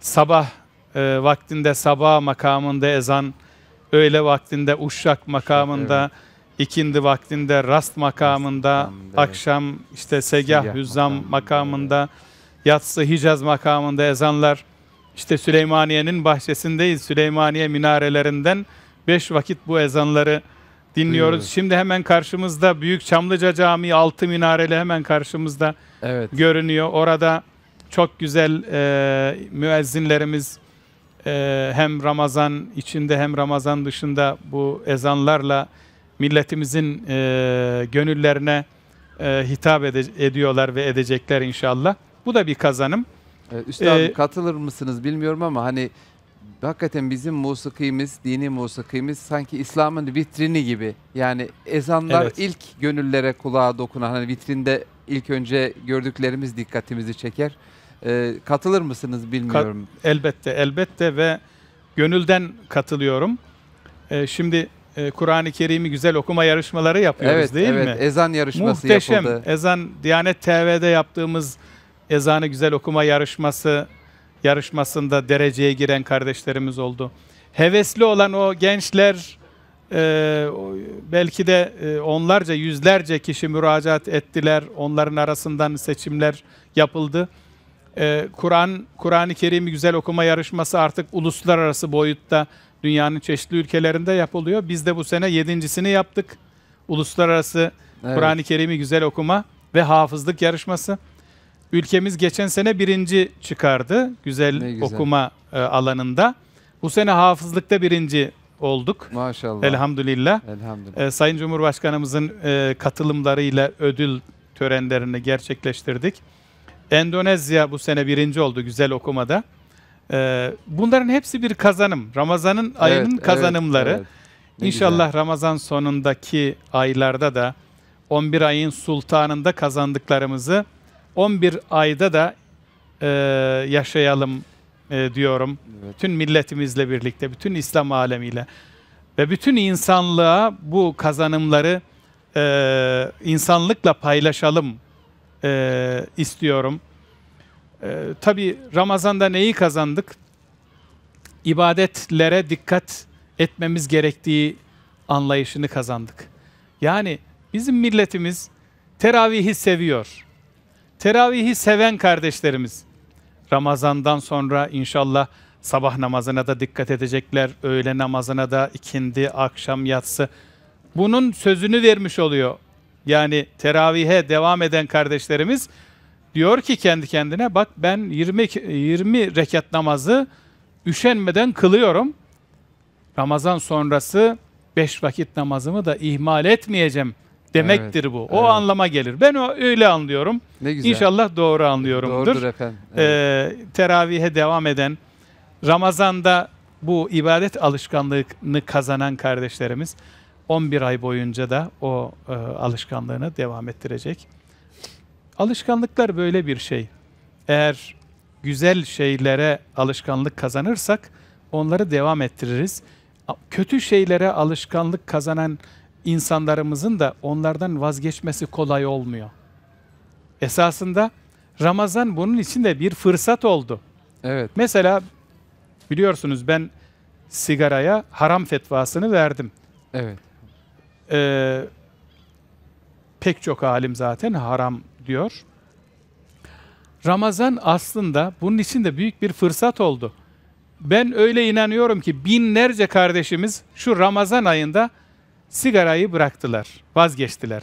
Sabah e, vaktinde sabah makamında ezan, öğle vaktinde uşak makamında, evet ikindi vaktinde rast makamında, akşam işte segah hüzzam makamında, yatsı Hicaz makamında ezanlar, işte Süleymaniye'nin bahçesindeyiz, Süleymaniye minarelerinden beş vakit bu ezanları dinliyoruz. Duyuyoruz. Şimdi hemen karşımızda Büyük Çamlıca Camii altı minareli hemen karşımızda evet. görünüyor. Orada çok güzel e, müezzinlerimiz e, hem Ramazan içinde hem Ramazan dışında bu ezanlarla milletimizin e, gönüllerine e, hitap ede- ediyorlar ve edecekler inşallah. Bu da bir kazanım. Ee, ee, katılır mısınız bilmiyorum ama hani hakikaten bizim musikimiz, dini musikimiz sanki İslam'ın vitrini gibi. Yani ezanlar evet. ilk gönüllere kulağa dokunan hani vitrinde ilk önce gördüklerimiz dikkatimizi çeker. Ee, katılır mısınız bilmiyorum. Ka- elbette, elbette ve gönülden katılıyorum. Ee, şimdi e, Kur'an-ı Kerim'i güzel okuma yarışmaları yapıyoruz evet, değil evet. mi? Evet, ezan yarışması Muhteşem. yapıldı. Muhteşem. Ezan, Diyanet TV'de yaptığımız ezanı güzel okuma yarışması yarışmasında dereceye giren kardeşlerimiz oldu. Hevesli olan o gençler e, belki de e, onlarca yüzlerce kişi müracaat ettiler. Onların arasından seçimler yapıldı. E, Kur'an Kur'an-ı Kerim'i güzel okuma yarışması artık uluslararası boyutta Dünyanın çeşitli ülkelerinde yapılıyor. Biz de bu sene yedincisini yaptık. Uluslararası evet. Kur'an-ı Kerim'i güzel okuma ve hafızlık yarışması. Ülkemiz geçen sene birinci çıkardı güzel, güzel. okuma e, alanında. Bu sene hafızlıkta birinci olduk. Maşallah. Elhamdülillah. Elhamdülillah. E, Sayın Cumhurbaşkanımızın e, katılımlarıyla ödül törenlerini gerçekleştirdik. Endonezya bu sene birinci oldu güzel okumada. Ee, bunların hepsi bir kazanım. Ramazan'ın ayının kazanımları. Evet, evet. İnşallah güzel. Ramazan sonundaki aylarda da 11 ayın sultanında kazandıklarımızı 11 ayda da e, yaşayalım e, diyorum. Evet. Bütün milletimizle birlikte, bütün İslam alemiyle ve bütün insanlığa bu kazanımları e, insanlıkla paylaşalım e, istiyorum. Ee, tabii Ramazan'da neyi kazandık? İbadetlere dikkat etmemiz gerektiği anlayışını kazandık. Yani bizim milletimiz teravihi seviyor. Teravihi seven kardeşlerimiz Ramazan'dan sonra inşallah sabah namazına da dikkat edecekler, öğle namazına da ikindi, akşam yatsı. Bunun sözünü vermiş oluyor. Yani teravihe devam eden kardeşlerimiz Diyor ki kendi kendine bak ben 20, 20 rekat namazı üşenmeden kılıyorum. Ramazan sonrası 5 vakit namazımı da ihmal etmeyeceğim demektir evet, bu. O evet. anlama gelir. Ben o öyle anlıyorum. Ne güzel. İnşallah doğru anlıyorumdur. Doğrudur efendim. Ee, evet. Ee, teravihe devam eden, Ramazan'da bu ibadet alışkanlığını kazanan kardeşlerimiz 11 ay boyunca da o e, alışkanlığını devam ettirecek. Alışkanlıklar böyle bir şey. Eğer güzel şeylere alışkanlık kazanırsak onları devam ettiririz. Kötü şeylere alışkanlık kazanan insanlarımızın da onlardan vazgeçmesi kolay olmuyor. Esasında Ramazan bunun için de bir fırsat oldu. Evet. Mesela biliyorsunuz ben sigaraya haram fetvasını verdim. Evet. Ee, pek çok alim zaten haram diyor. Ramazan aslında bunun için de büyük bir fırsat oldu. Ben öyle inanıyorum ki binlerce kardeşimiz şu Ramazan ayında sigarayı bıraktılar, vazgeçtiler.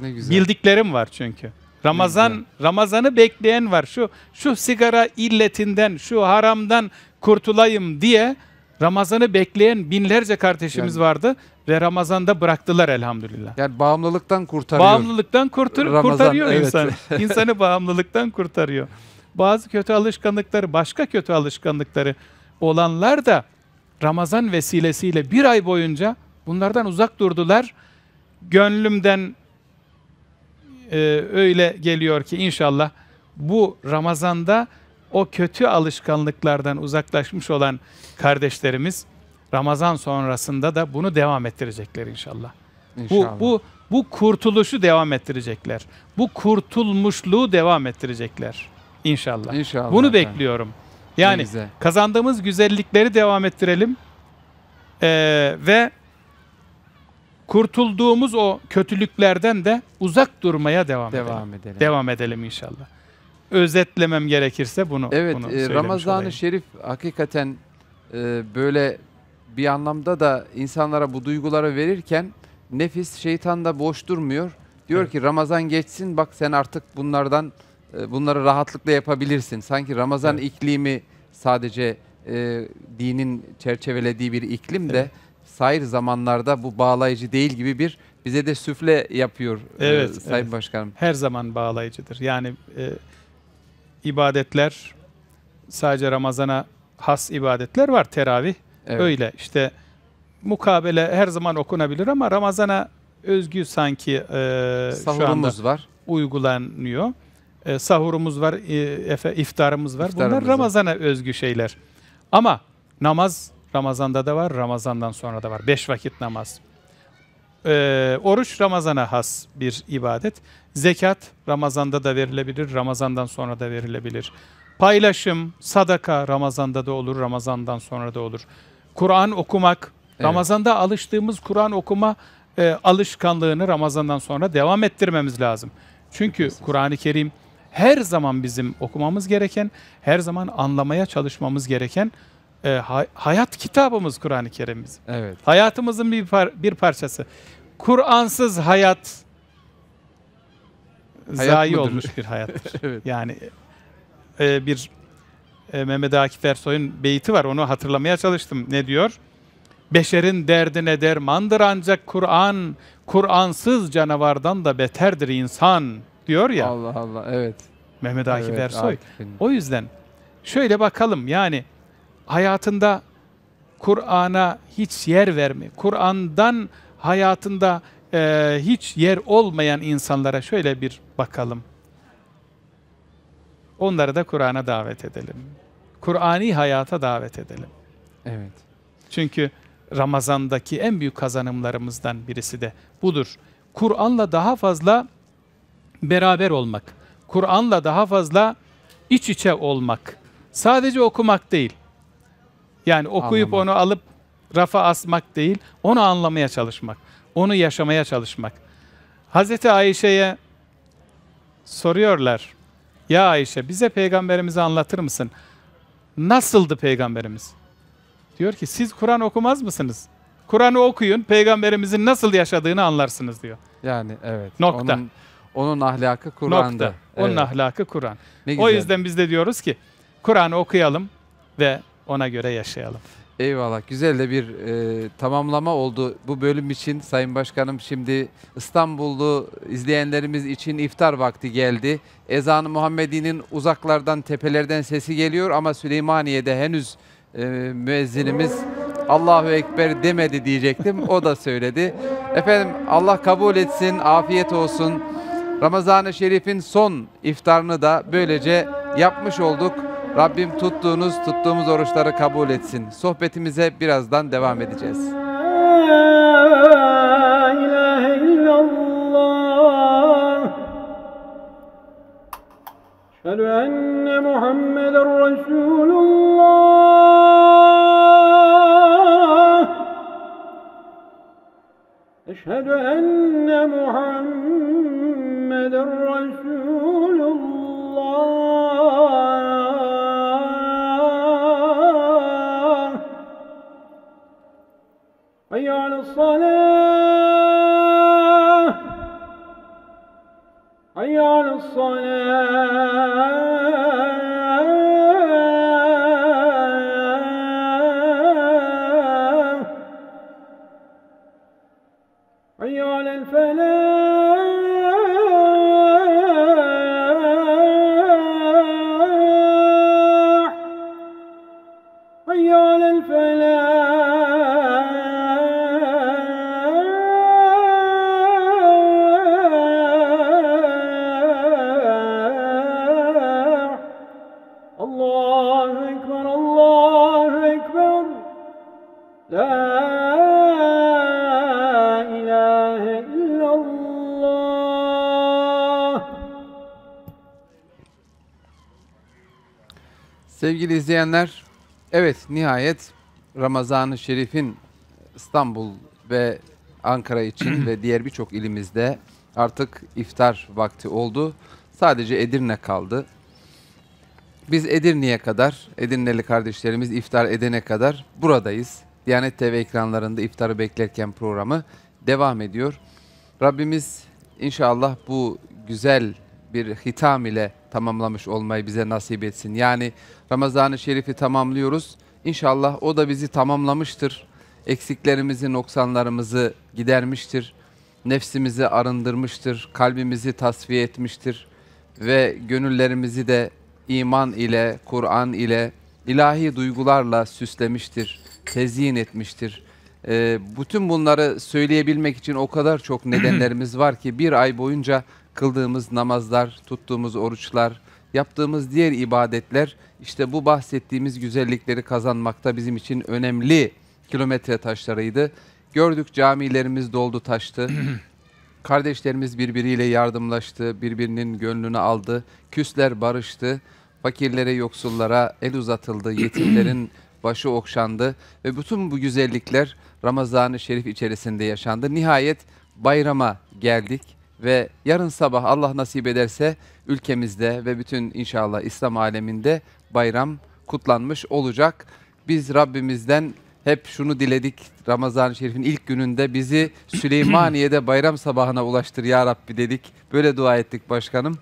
Ne güzel. Bildiklerim var çünkü. Ramazan Ramazan'ı bekleyen var. Şu şu sigara illetinden, şu haramdan kurtulayım diye Ramazan'ı bekleyen binlerce kardeşimiz Yani- vardı ve Ramazan'da bıraktılar elhamdülillah. Yani bağımlılıktan kurtarıyor. Bağımlılıktan kurtar Ramazan, kurtarıyor evet. insanı. İnsanı bağımlılıktan kurtarıyor. Bazı kötü alışkanlıkları, başka kötü alışkanlıkları olanlar da Ramazan vesilesiyle bir ay boyunca bunlardan uzak durdular. Gönlümden e, öyle geliyor ki inşallah bu Ramazan'da o kötü alışkanlıklardan uzaklaşmış olan kardeşlerimiz Ramazan sonrasında da bunu devam ettirecekler inşallah. inşallah. Bu, bu, bu kurtuluşu devam ettirecekler. Bu kurtulmuşluğu devam ettirecekler inşallah. İnşallah. Bunu efendim. bekliyorum. Yani Neyse. kazandığımız güzellikleri devam ettirelim ee, ve kurtulduğumuz o kötülüklerden de uzak durmaya devam, devam edelim. edelim. Devam edelim inşallah özetlemem gerekirse bunu. Evet bunu e, Ramazan-ı Şerif hakikaten e, böyle bir anlamda da insanlara bu duyguları verirken nefis şeytan da boş durmuyor. Diyor evet. ki Ramazan geçsin bak sen artık bunlardan e, bunları rahatlıkla yapabilirsin. Sanki Ramazan evet. iklimi sadece e, dinin çerçevelediği bir iklim de evet. sair zamanlarda bu bağlayıcı değil gibi bir bize de süfle yapıyor e, evet, e, Sayın evet. Başkanım. Her zaman bağlayıcıdır. Yani e, ibadetler sadece Ramazan'a has ibadetler var teravih. Evet. Öyle işte mukabele her zaman okunabilir ama Ramazan'a özgü sanki e, şu anda var. uygulanıyor. E, sahurumuz var, e, iftarımız var. İftarımız Bunlar Ramazan'a özgü şeyler. Ama namaz Ramazan'da da var, Ramazan'dan sonra da var. Beş vakit namaz e, oruç Ramazan'a has bir ibadet. Zekat Ramazan'da da verilebilir, Ramazan'dan sonra da verilebilir. Paylaşım, sadaka Ramazan'da da olur, Ramazan'dan sonra da olur. Kur'an okumak, evet. Ramazan'da alıştığımız Kur'an okuma e, alışkanlığını Ramazan'dan sonra devam ettirmemiz lazım. Çünkü Kur'an-ı Kerim her zaman bizim okumamız gereken, her zaman anlamaya çalışmamız gereken e, ee, hay, hayat kitabımız Kur'an-ı Kerim'imiz. Evet. Hayatımızın bir, par, bir parçası. Kur'ansız hayat, hayat zayi mıdır? olmuş bir hayattır. evet. Yani e, bir e, Mehmet Akif Ersoy'un beyti var. Onu hatırlamaya çalıştım. Ne diyor? Beşerin derdine dermandır ancak Kur'an, Kur'ansız canavardan da beterdir insan diyor ya. Allah Allah evet. Mehmet Akif evet, Ersoy. Akif'in. O yüzden şöyle bakalım yani hayatında Kur'an'a hiç yer verme, Kur'an'dan hayatında e, hiç yer olmayan insanlara şöyle bir bakalım. Onları da Kur'an'a davet edelim. Kur'ani hayata davet edelim. Evet. Çünkü Ramazan'daki en büyük kazanımlarımızdan birisi de budur. Kur'an'la daha fazla beraber olmak, Kur'an'la daha fazla iç içe olmak. Sadece okumak değil, yani okuyup anlamak. onu alıp rafa asmak değil, onu anlamaya çalışmak, onu yaşamaya çalışmak. Hazreti Ayşe'ye soruyorlar. Ya Ayşe bize peygamberimizi anlatır mısın? Nasıldı peygamberimiz? Diyor ki siz Kur'an okumaz mısınız? Kur'an'ı okuyun, peygamberimizin nasıl yaşadığını anlarsınız diyor. Yani evet. Nokta. Onun, onun ahlakı Kur'an'da. Nokta. Evet. Onun ahlakı Kur'an. O yüzden biz de diyoruz ki Kur'an'ı okuyalım ve ona göre yaşayalım. Eyvallah. Güzel de bir e, tamamlama oldu bu bölüm için Sayın Başkanım. Şimdi İstanbullu izleyenlerimiz için iftar vakti geldi. Ezan-ı Muhammedi'nin uzaklardan, tepelerden sesi geliyor ama Süleymaniye'de henüz e, müezzinimiz Allahu Ekber demedi diyecektim. O da söyledi. Efendim Allah kabul etsin, afiyet olsun. Ramazan-ı Şerif'in son iftarını da böylece yapmış olduk. Rabbim tuttuğunuz, tuttuğumuz oruçları kabul etsin. Sohbetimize birazdan devam edeceğiz. أشهد أن محمد رسول الله أشهد أن محمد الصلاة حي على الصلاة Sevgili izleyenler, evet nihayet Ramazan-ı Şerif'in İstanbul ve Ankara için ve diğer birçok ilimizde artık iftar vakti oldu. Sadece Edirne kaldı. Biz Edirne'ye kadar, Edirneli kardeşlerimiz iftar edene kadar buradayız. Diyanet TV ekranlarında iftarı beklerken programı devam ediyor. Rabbimiz inşallah bu güzel bir hitam ile tamamlamış olmayı bize nasip etsin. Yani Ramazan-ı Şerif'i tamamlıyoruz. İnşallah o da bizi tamamlamıştır. Eksiklerimizi, noksanlarımızı gidermiştir. Nefsimizi arındırmıştır. Kalbimizi tasfiye etmiştir. Ve gönüllerimizi de iman ile, Kur'an ile, ilahi duygularla süslemiştir. Tezyin etmiştir. E, bütün bunları söyleyebilmek için o kadar çok nedenlerimiz var ki bir ay boyunca kıldığımız namazlar, tuttuğumuz oruçlar, yaptığımız diğer ibadetler işte bu bahsettiğimiz güzellikleri kazanmakta bizim için önemli kilometre taşlarıydı. Gördük camilerimiz doldu taştı. Kardeşlerimiz birbiriyle yardımlaştı, birbirinin gönlünü aldı. Küsler barıştı. Fakirlere, yoksullara el uzatıldı. Yetimlerin başı okşandı ve bütün bu güzellikler Ramazan-ı Şerif içerisinde yaşandı. Nihayet bayrama geldik ve yarın sabah Allah nasip ederse ülkemizde ve bütün inşallah İslam aleminde bayram kutlanmış olacak. Biz Rabbimizden hep şunu diledik Ramazan-ı Şerif'in ilk gününde bizi Süleymaniye'de bayram sabahına ulaştır ya Rabbi dedik. Böyle dua ettik başkanım.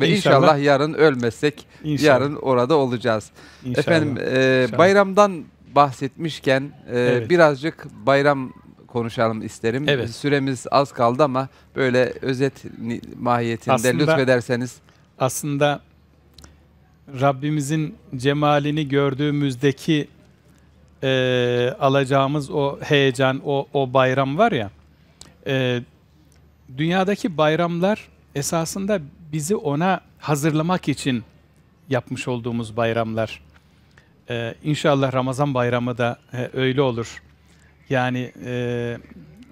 Ve inşallah, inşallah yarın ölmezsek inşallah. yarın orada olacağız. İnşallah. Efendim e, inşallah. bayramdan bahsetmişken e, evet. birazcık bayram konuşalım isterim. Evet. Süremiz az kaldı ama böyle özet mahiyetinde aslında, lütfederseniz. Aslında Rabbimizin cemalini gördüğümüzdeki e, alacağımız o heyecan, o, o bayram var ya, e, dünyadaki bayramlar esasında bizi ona hazırlamak için yapmış olduğumuz bayramlar. Ee, inşallah Ramazan bayramı da e, öyle olur. Yani e,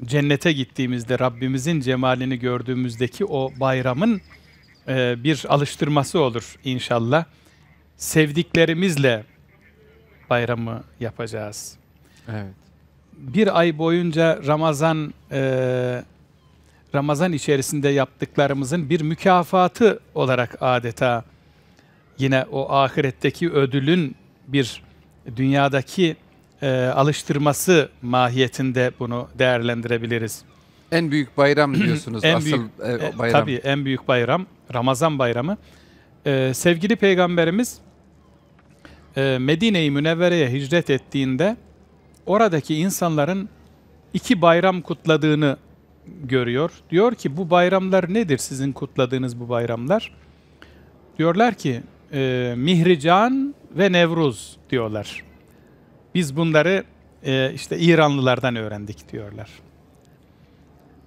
cennete gittiğimizde Rabbimizin cemalini gördüğümüzdeki o bayramın e, bir alıştırması olur inşallah. Sevdiklerimizle bayramı yapacağız. Evet. Bir ay boyunca Ramazan e, Ramazan içerisinde yaptıklarımızın bir mükafatı olarak adeta yine o ahiretteki ödülün bir dünyadaki e, alıştırması mahiyetinde bunu değerlendirebiliriz. En büyük bayram diyorsunuz en asıl büyük, e, e, bayram. Tabii en büyük bayram Ramazan bayramı. E, sevgili peygamberimiz e, Medine-i Münevvere'ye hicret ettiğinde oradaki insanların iki bayram kutladığını görüyor. Diyor ki bu bayramlar nedir sizin kutladığınız bu bayramlar? Diyorlar ki e, Mihrican ve Nevruz diyorlar. Biz bunları e, işte İranlılardan öğrendik diyorlar.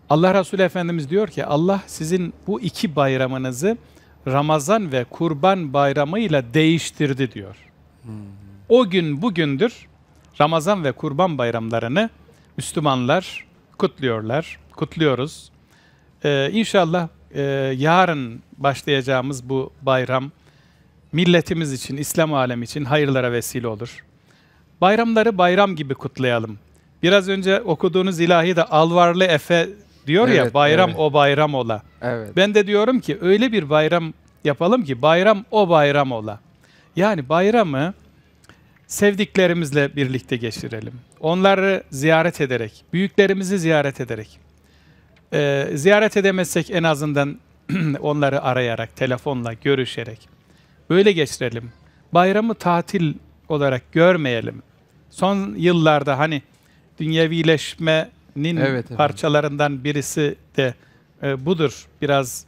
Allah Resulü Efendimiz diyor ki Allah sizin bu iki bayramınızı Ramazan ve Kurban bayramıyla değiştirdi diyor. O gün bugündür Ramazan ve Kurban bayramlarını Müslümanlar kutluyorlar, kutluyoruz. Ee, inşallah e, yarın başlayacağımız bu bayram milletimiz için, İslam alemi için hayırlara vesile olur. Bayramları bayram gibi kutlayalım. Biraz önce okuduğunuz ilahi de Alvarlı Efe diyor evet, ya bayram evet. o bayram ola. Evet. Ben de diyorum ki öyle bir bayram yapalım ki bayram o bayram ola. Yani bayramı sevdiklerimizle birlikte geçirelim. Onları ziyaret ederek, büyüklerimizi ziyaret ederek. Ee, ziyaret edemezsek en azından onları arayarak, telefonla görüşerek. Böyle geçirelim. Bayramı tatil olarak görmeyelim son yıllarda hani dünyevileşmenin evet, parçalarından birisi de e, budur. Biraz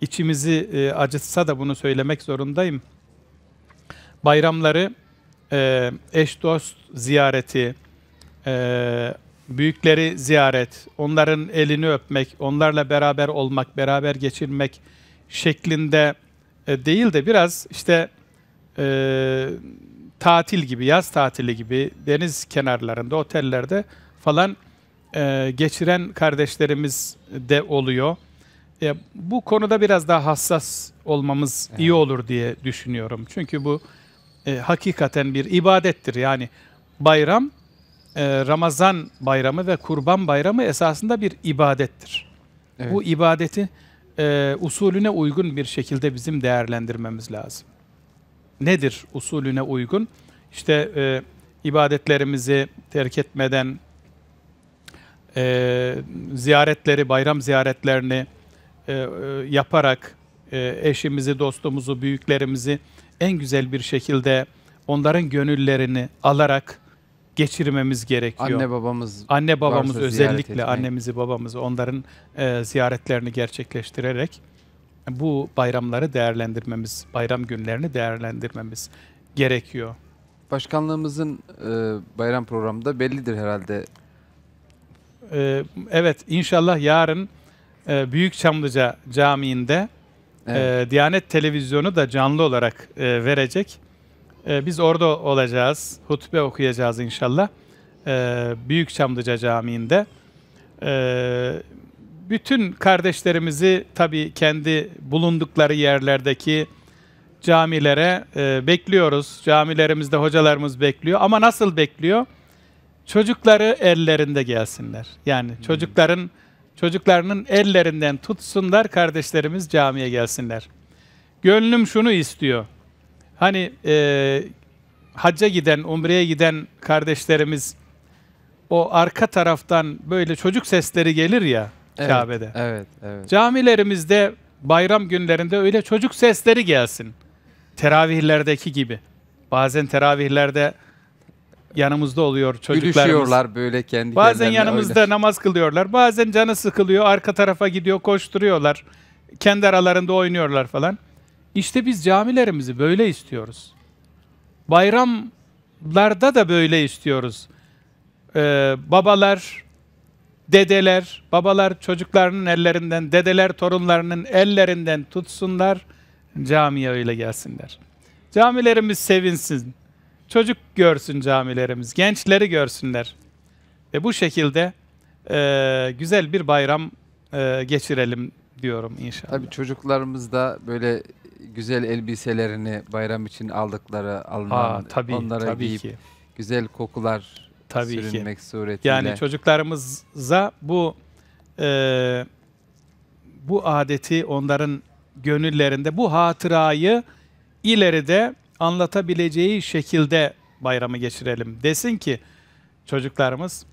içimizi e, acıtsa da bunu söylemek zorundayım. Bayramları e, eş dost ziyareti, e, büyükleri ziyaret, onların elini öpmek, onlarla beraber olmak, beraber geçirmek şeklinde e, değil de biraz işte e, tatil gibi, yaz tatili gibi deniz kenarlarında, otellerde falan e, geçiren kardeşlerimiz de oluyor. E, bu konuda biraz daha hassas olmamız evet. iyi olur diye düşünüyorum. Çünkü bu e, hakikaten bir ibadettir. Yani bayram, e, Ramazan bayramı ve Kurban bayramı esasında bir ibadettir. Evet. Bu ibadeti e, usulüne uygun bir şekilde bizim değerlendirmemiz lazım nedir usulüne uygun? İşte e, ibadetlerimizi terk etmeden e, ziyaretleri, bayram ziyaretlerini e, e, yaparak e, eşimizi, dostumuzu, büyüklerimizi en güzel bir şekilde onların gönüllerini alarak geçirmemiz gerekiyor. Anne babamız Anne babamız özellikle annemizi babamızı onların e, ziyaretlerini gerçekleştirerek bu bayramları değerlendirmemiz, bayram günlerini değerlendirmemiz gerekiyor. Başkanlığımızın e, bayram programı da bellidir herhalde. E, evet inşallah yarın e, Büyük Çamlıca Camii'nde e, evet. e, Diyanet Televizyonu da canlı olarak e, verecek. E, biz orada olacağız, hutbe okuyacağız inşallah. E, Büyük Çamlıca Camii'nde. E, bütün kardeşlerimizi tabii kendi bulundukları yerlerdeki camilere e, bekliyoruz. Camilerimizde hocalarımız bekliyor ama nasıl bekliyor? Çocukları ellerinde gelsinler. Yani hmm. çocukların çocuklarının ellerinden tutsunlar kardeşlerimiz camiye gelsinler. Gönlüm şunu istiyor. Hani e, hacca giden, umreye giden kardeşlerimiz o arka taraftan böyle çocuk sesleri gelir ya. Evet, Kabe'de. Evet, evet. Camilerimizde bayram günlerinde öyle çocuk sesleri gelsin. Teravihlerdeki gibi. Bazen teravihlerde yanımızda oluyor çocuklar. Gülüşüyorlar böyle kendi Bazen yanımızda öyle. namaz kılıyorlar. Bazen canı sıkılıyor, arka tarafa gidiyor, koşturuyorlar. Kendi aralarında oynuyorlar falan. İşte biz camilerimizi böyle istiyoruz. Bayramlarda da böyle istiyoruz. Ee, babalar, dedeler, babalar çocuklarının ellerinden, dedeler torunlarının ellerinden tutsunlar, camiye öyle gelsinler. Camilerimiz sevinsin. Çocuk görsün camilerimiz, gençleri görsünler. Ve bu şekilde e, güzel bir bayram e, geçirelim diyorum inşallah. Tabii çocuklarımız da böyle güzel elbiselerini bayram için aldıkları alınan Aa, tabii, onlara tabii giyip ki. güzel kokular Tabii sürünmek ki. suretiyle. Yani çocuklarımıza bu e, bu adeti onların gönüllerinde bu hatırayı ileride anlatabileceği şekilde bayramı geçirelim. Desin ki çocuklarımız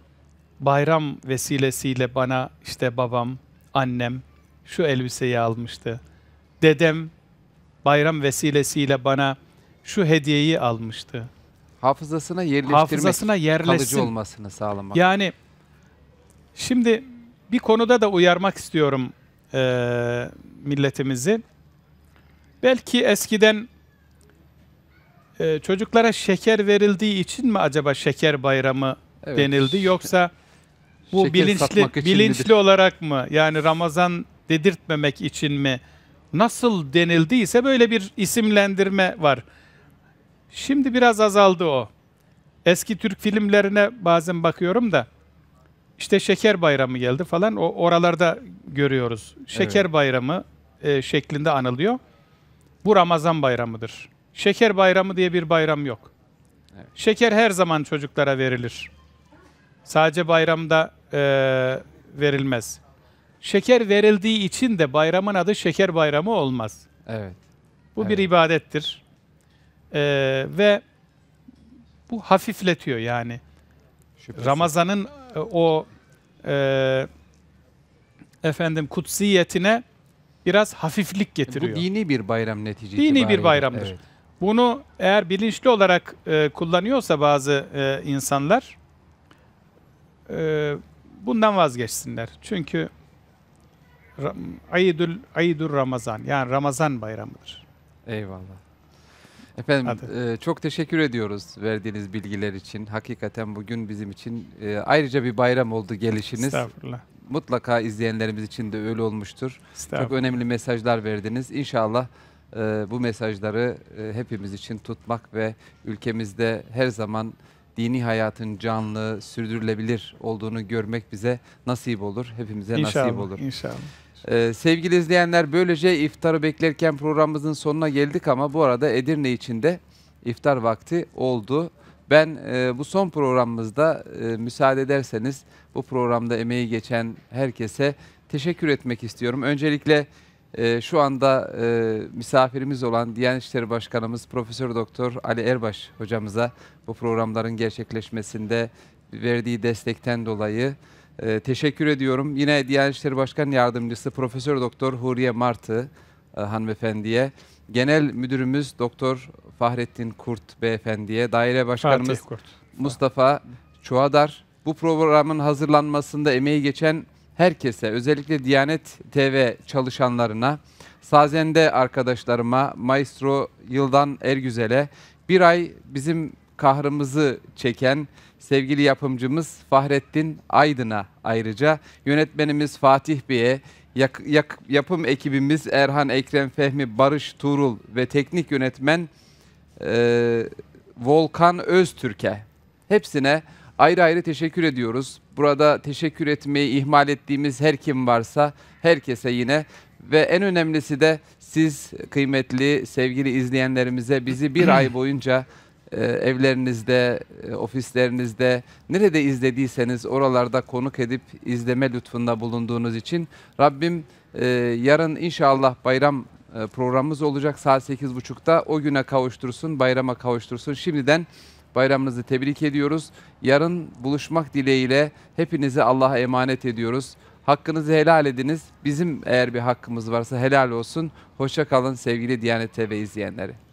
bayram vesilesiyle bana işte babam, annem şu elbiseyi almıştı. Dedem bayram vesilesiyle bana şu hediyeyi almıştı hafızasına yerleştirmek, hafızasına yerleşsin. kalıcı olmasını sağlamak. Yani şimdi bir konuda da uyarmak istiyorum e, milletimizi. Belki eskiden e, çocuklara şeker verildiği için mi acaba şeker bayramı evet. denildi yoksa bu şeker bilinçli bilinçli midir? olarak mı yani Ramazan dedirtmemek için mi nasıl denildiyse böyle bir isimlendirme var. Şimdi biraz azaldı o. Eski Türk filmlerine bazen bakıyorum da işte Şeker Bayramı geldi falan. O oralarda görüyoruz. Şeker evet. Bayramı e, şeklinde anılıyor. Bu Ramazan Bayramıdır. Şeker Bayramı diye bir bayram yok. Evet. Şeker her zaman çocuklara verilir. Sadece bayramda e, verilmez. Şeker verildiği için de bayramın adı Şeker Bayramı olmaz. Evet. Bu evet. bir ibadettir. Ee, ve bu hafifletiyor yani. Şüphesiz. Ramazan'ın e, o e, efendim kutsiyetine biraz hafiflik getiriyor. Bu dini bir bayram neticesi. Dini bir bayramdır. Evet. Bunu eğer bilinçli olarak e, kullanıyorsa bazı e, insanlar e, bundan vazgeçsinler. Çünkü Aydül Aydül Ramazan yani Ramazan bayramıdır. Eyvallah. Efendim e, çok teşekkür ediyoruz verdiğiniz bilgiler için. Hakikaten bugün bizim için e, ayrıca bir bayram oldu gelişiniz. Estağfurullah. Mutlaka izleyenlerimiz için de öyle olmuştur. Çok önemli mesajlar verdiniz. İnşallah e, bu mesajları e, hepimiz için tutmak ve ülkemizde her zaman dini hayatın canlı, sürdürülebilir olduğunu görmek bize nasip olur. Hepimize inşallah, nasip olur. İnşallah. Ee, sevgili izleyenler böylece iftarı beklerken programımızın sonuna geldik ama bu arada Edirne için de iftar vakti oldu. Ben e, bu son programımızda e, müsaade ederseniz bu programda emeği geçen herkese teşekkür etmek istiyorum. Öncelikle e, şu anda e, misafirimiz olan Diyanet İşleri Başkanımız Profesör Doktor Ali Erbaş hocamıza bu programların gerçekleşmesinde verdiği destekten dolayı ee, teşekkür ediyorum. Yine Diyanet İşleri Başkan Yardımcısı Profesör Doktor Huriye Martı e, hanımefendiye, Genel Müdürümüz Doktor Fahrettin Kurt beyefendiye, Daire Başkanımız Kurt. Mustafa Çuadar. Bu programın hazırlanmasında emeği geçen herkese, özellikle Diyanet TV çalışanlarına, Sazende arkadaşlarıma, Maestro Yıldan Ergüzel'e, bir ay bizim kahrımızı çeken sevgili yapımcımız Fahrettin Aydın'a ayrıca yönetmenimiz Fatih Bey'e, yak, yak, yapım ekibimiz Erhan Ekrem Fehmi Barış Tuğrul ve teknik yönetmen e, Volkan Öztürk'e hepsine ayrı ayrı teşekkür ediyoruz. Burada teşekkür etmeyi ihmal ettiğimiz her kim varsa herkese yine ve en önemlisi de siz kıymetli sevgili izleyenlerimize bizi bir ay boyunca e, evlerinizde, e, ofislerinizde, nerede izlediyseniz oralarda konuk edip izleme lütfunda bulunduğunuz için Rabbim e, yarın inşallah bayram programımız olacak saat 8.30'da. O güne kavuştursun, bayrama kavuştursun. Şimdiden bayramınızı tebrik ediyoruz. Yarın buluşmak dileğiyle hepinizi Allah'a emanet ediyoruz. Hakkınızı helal ediniz. Bizim eğer bir hakkımız varsa helal olsun. Hoşça kalın sevgili Diyanet TV izleyenleri.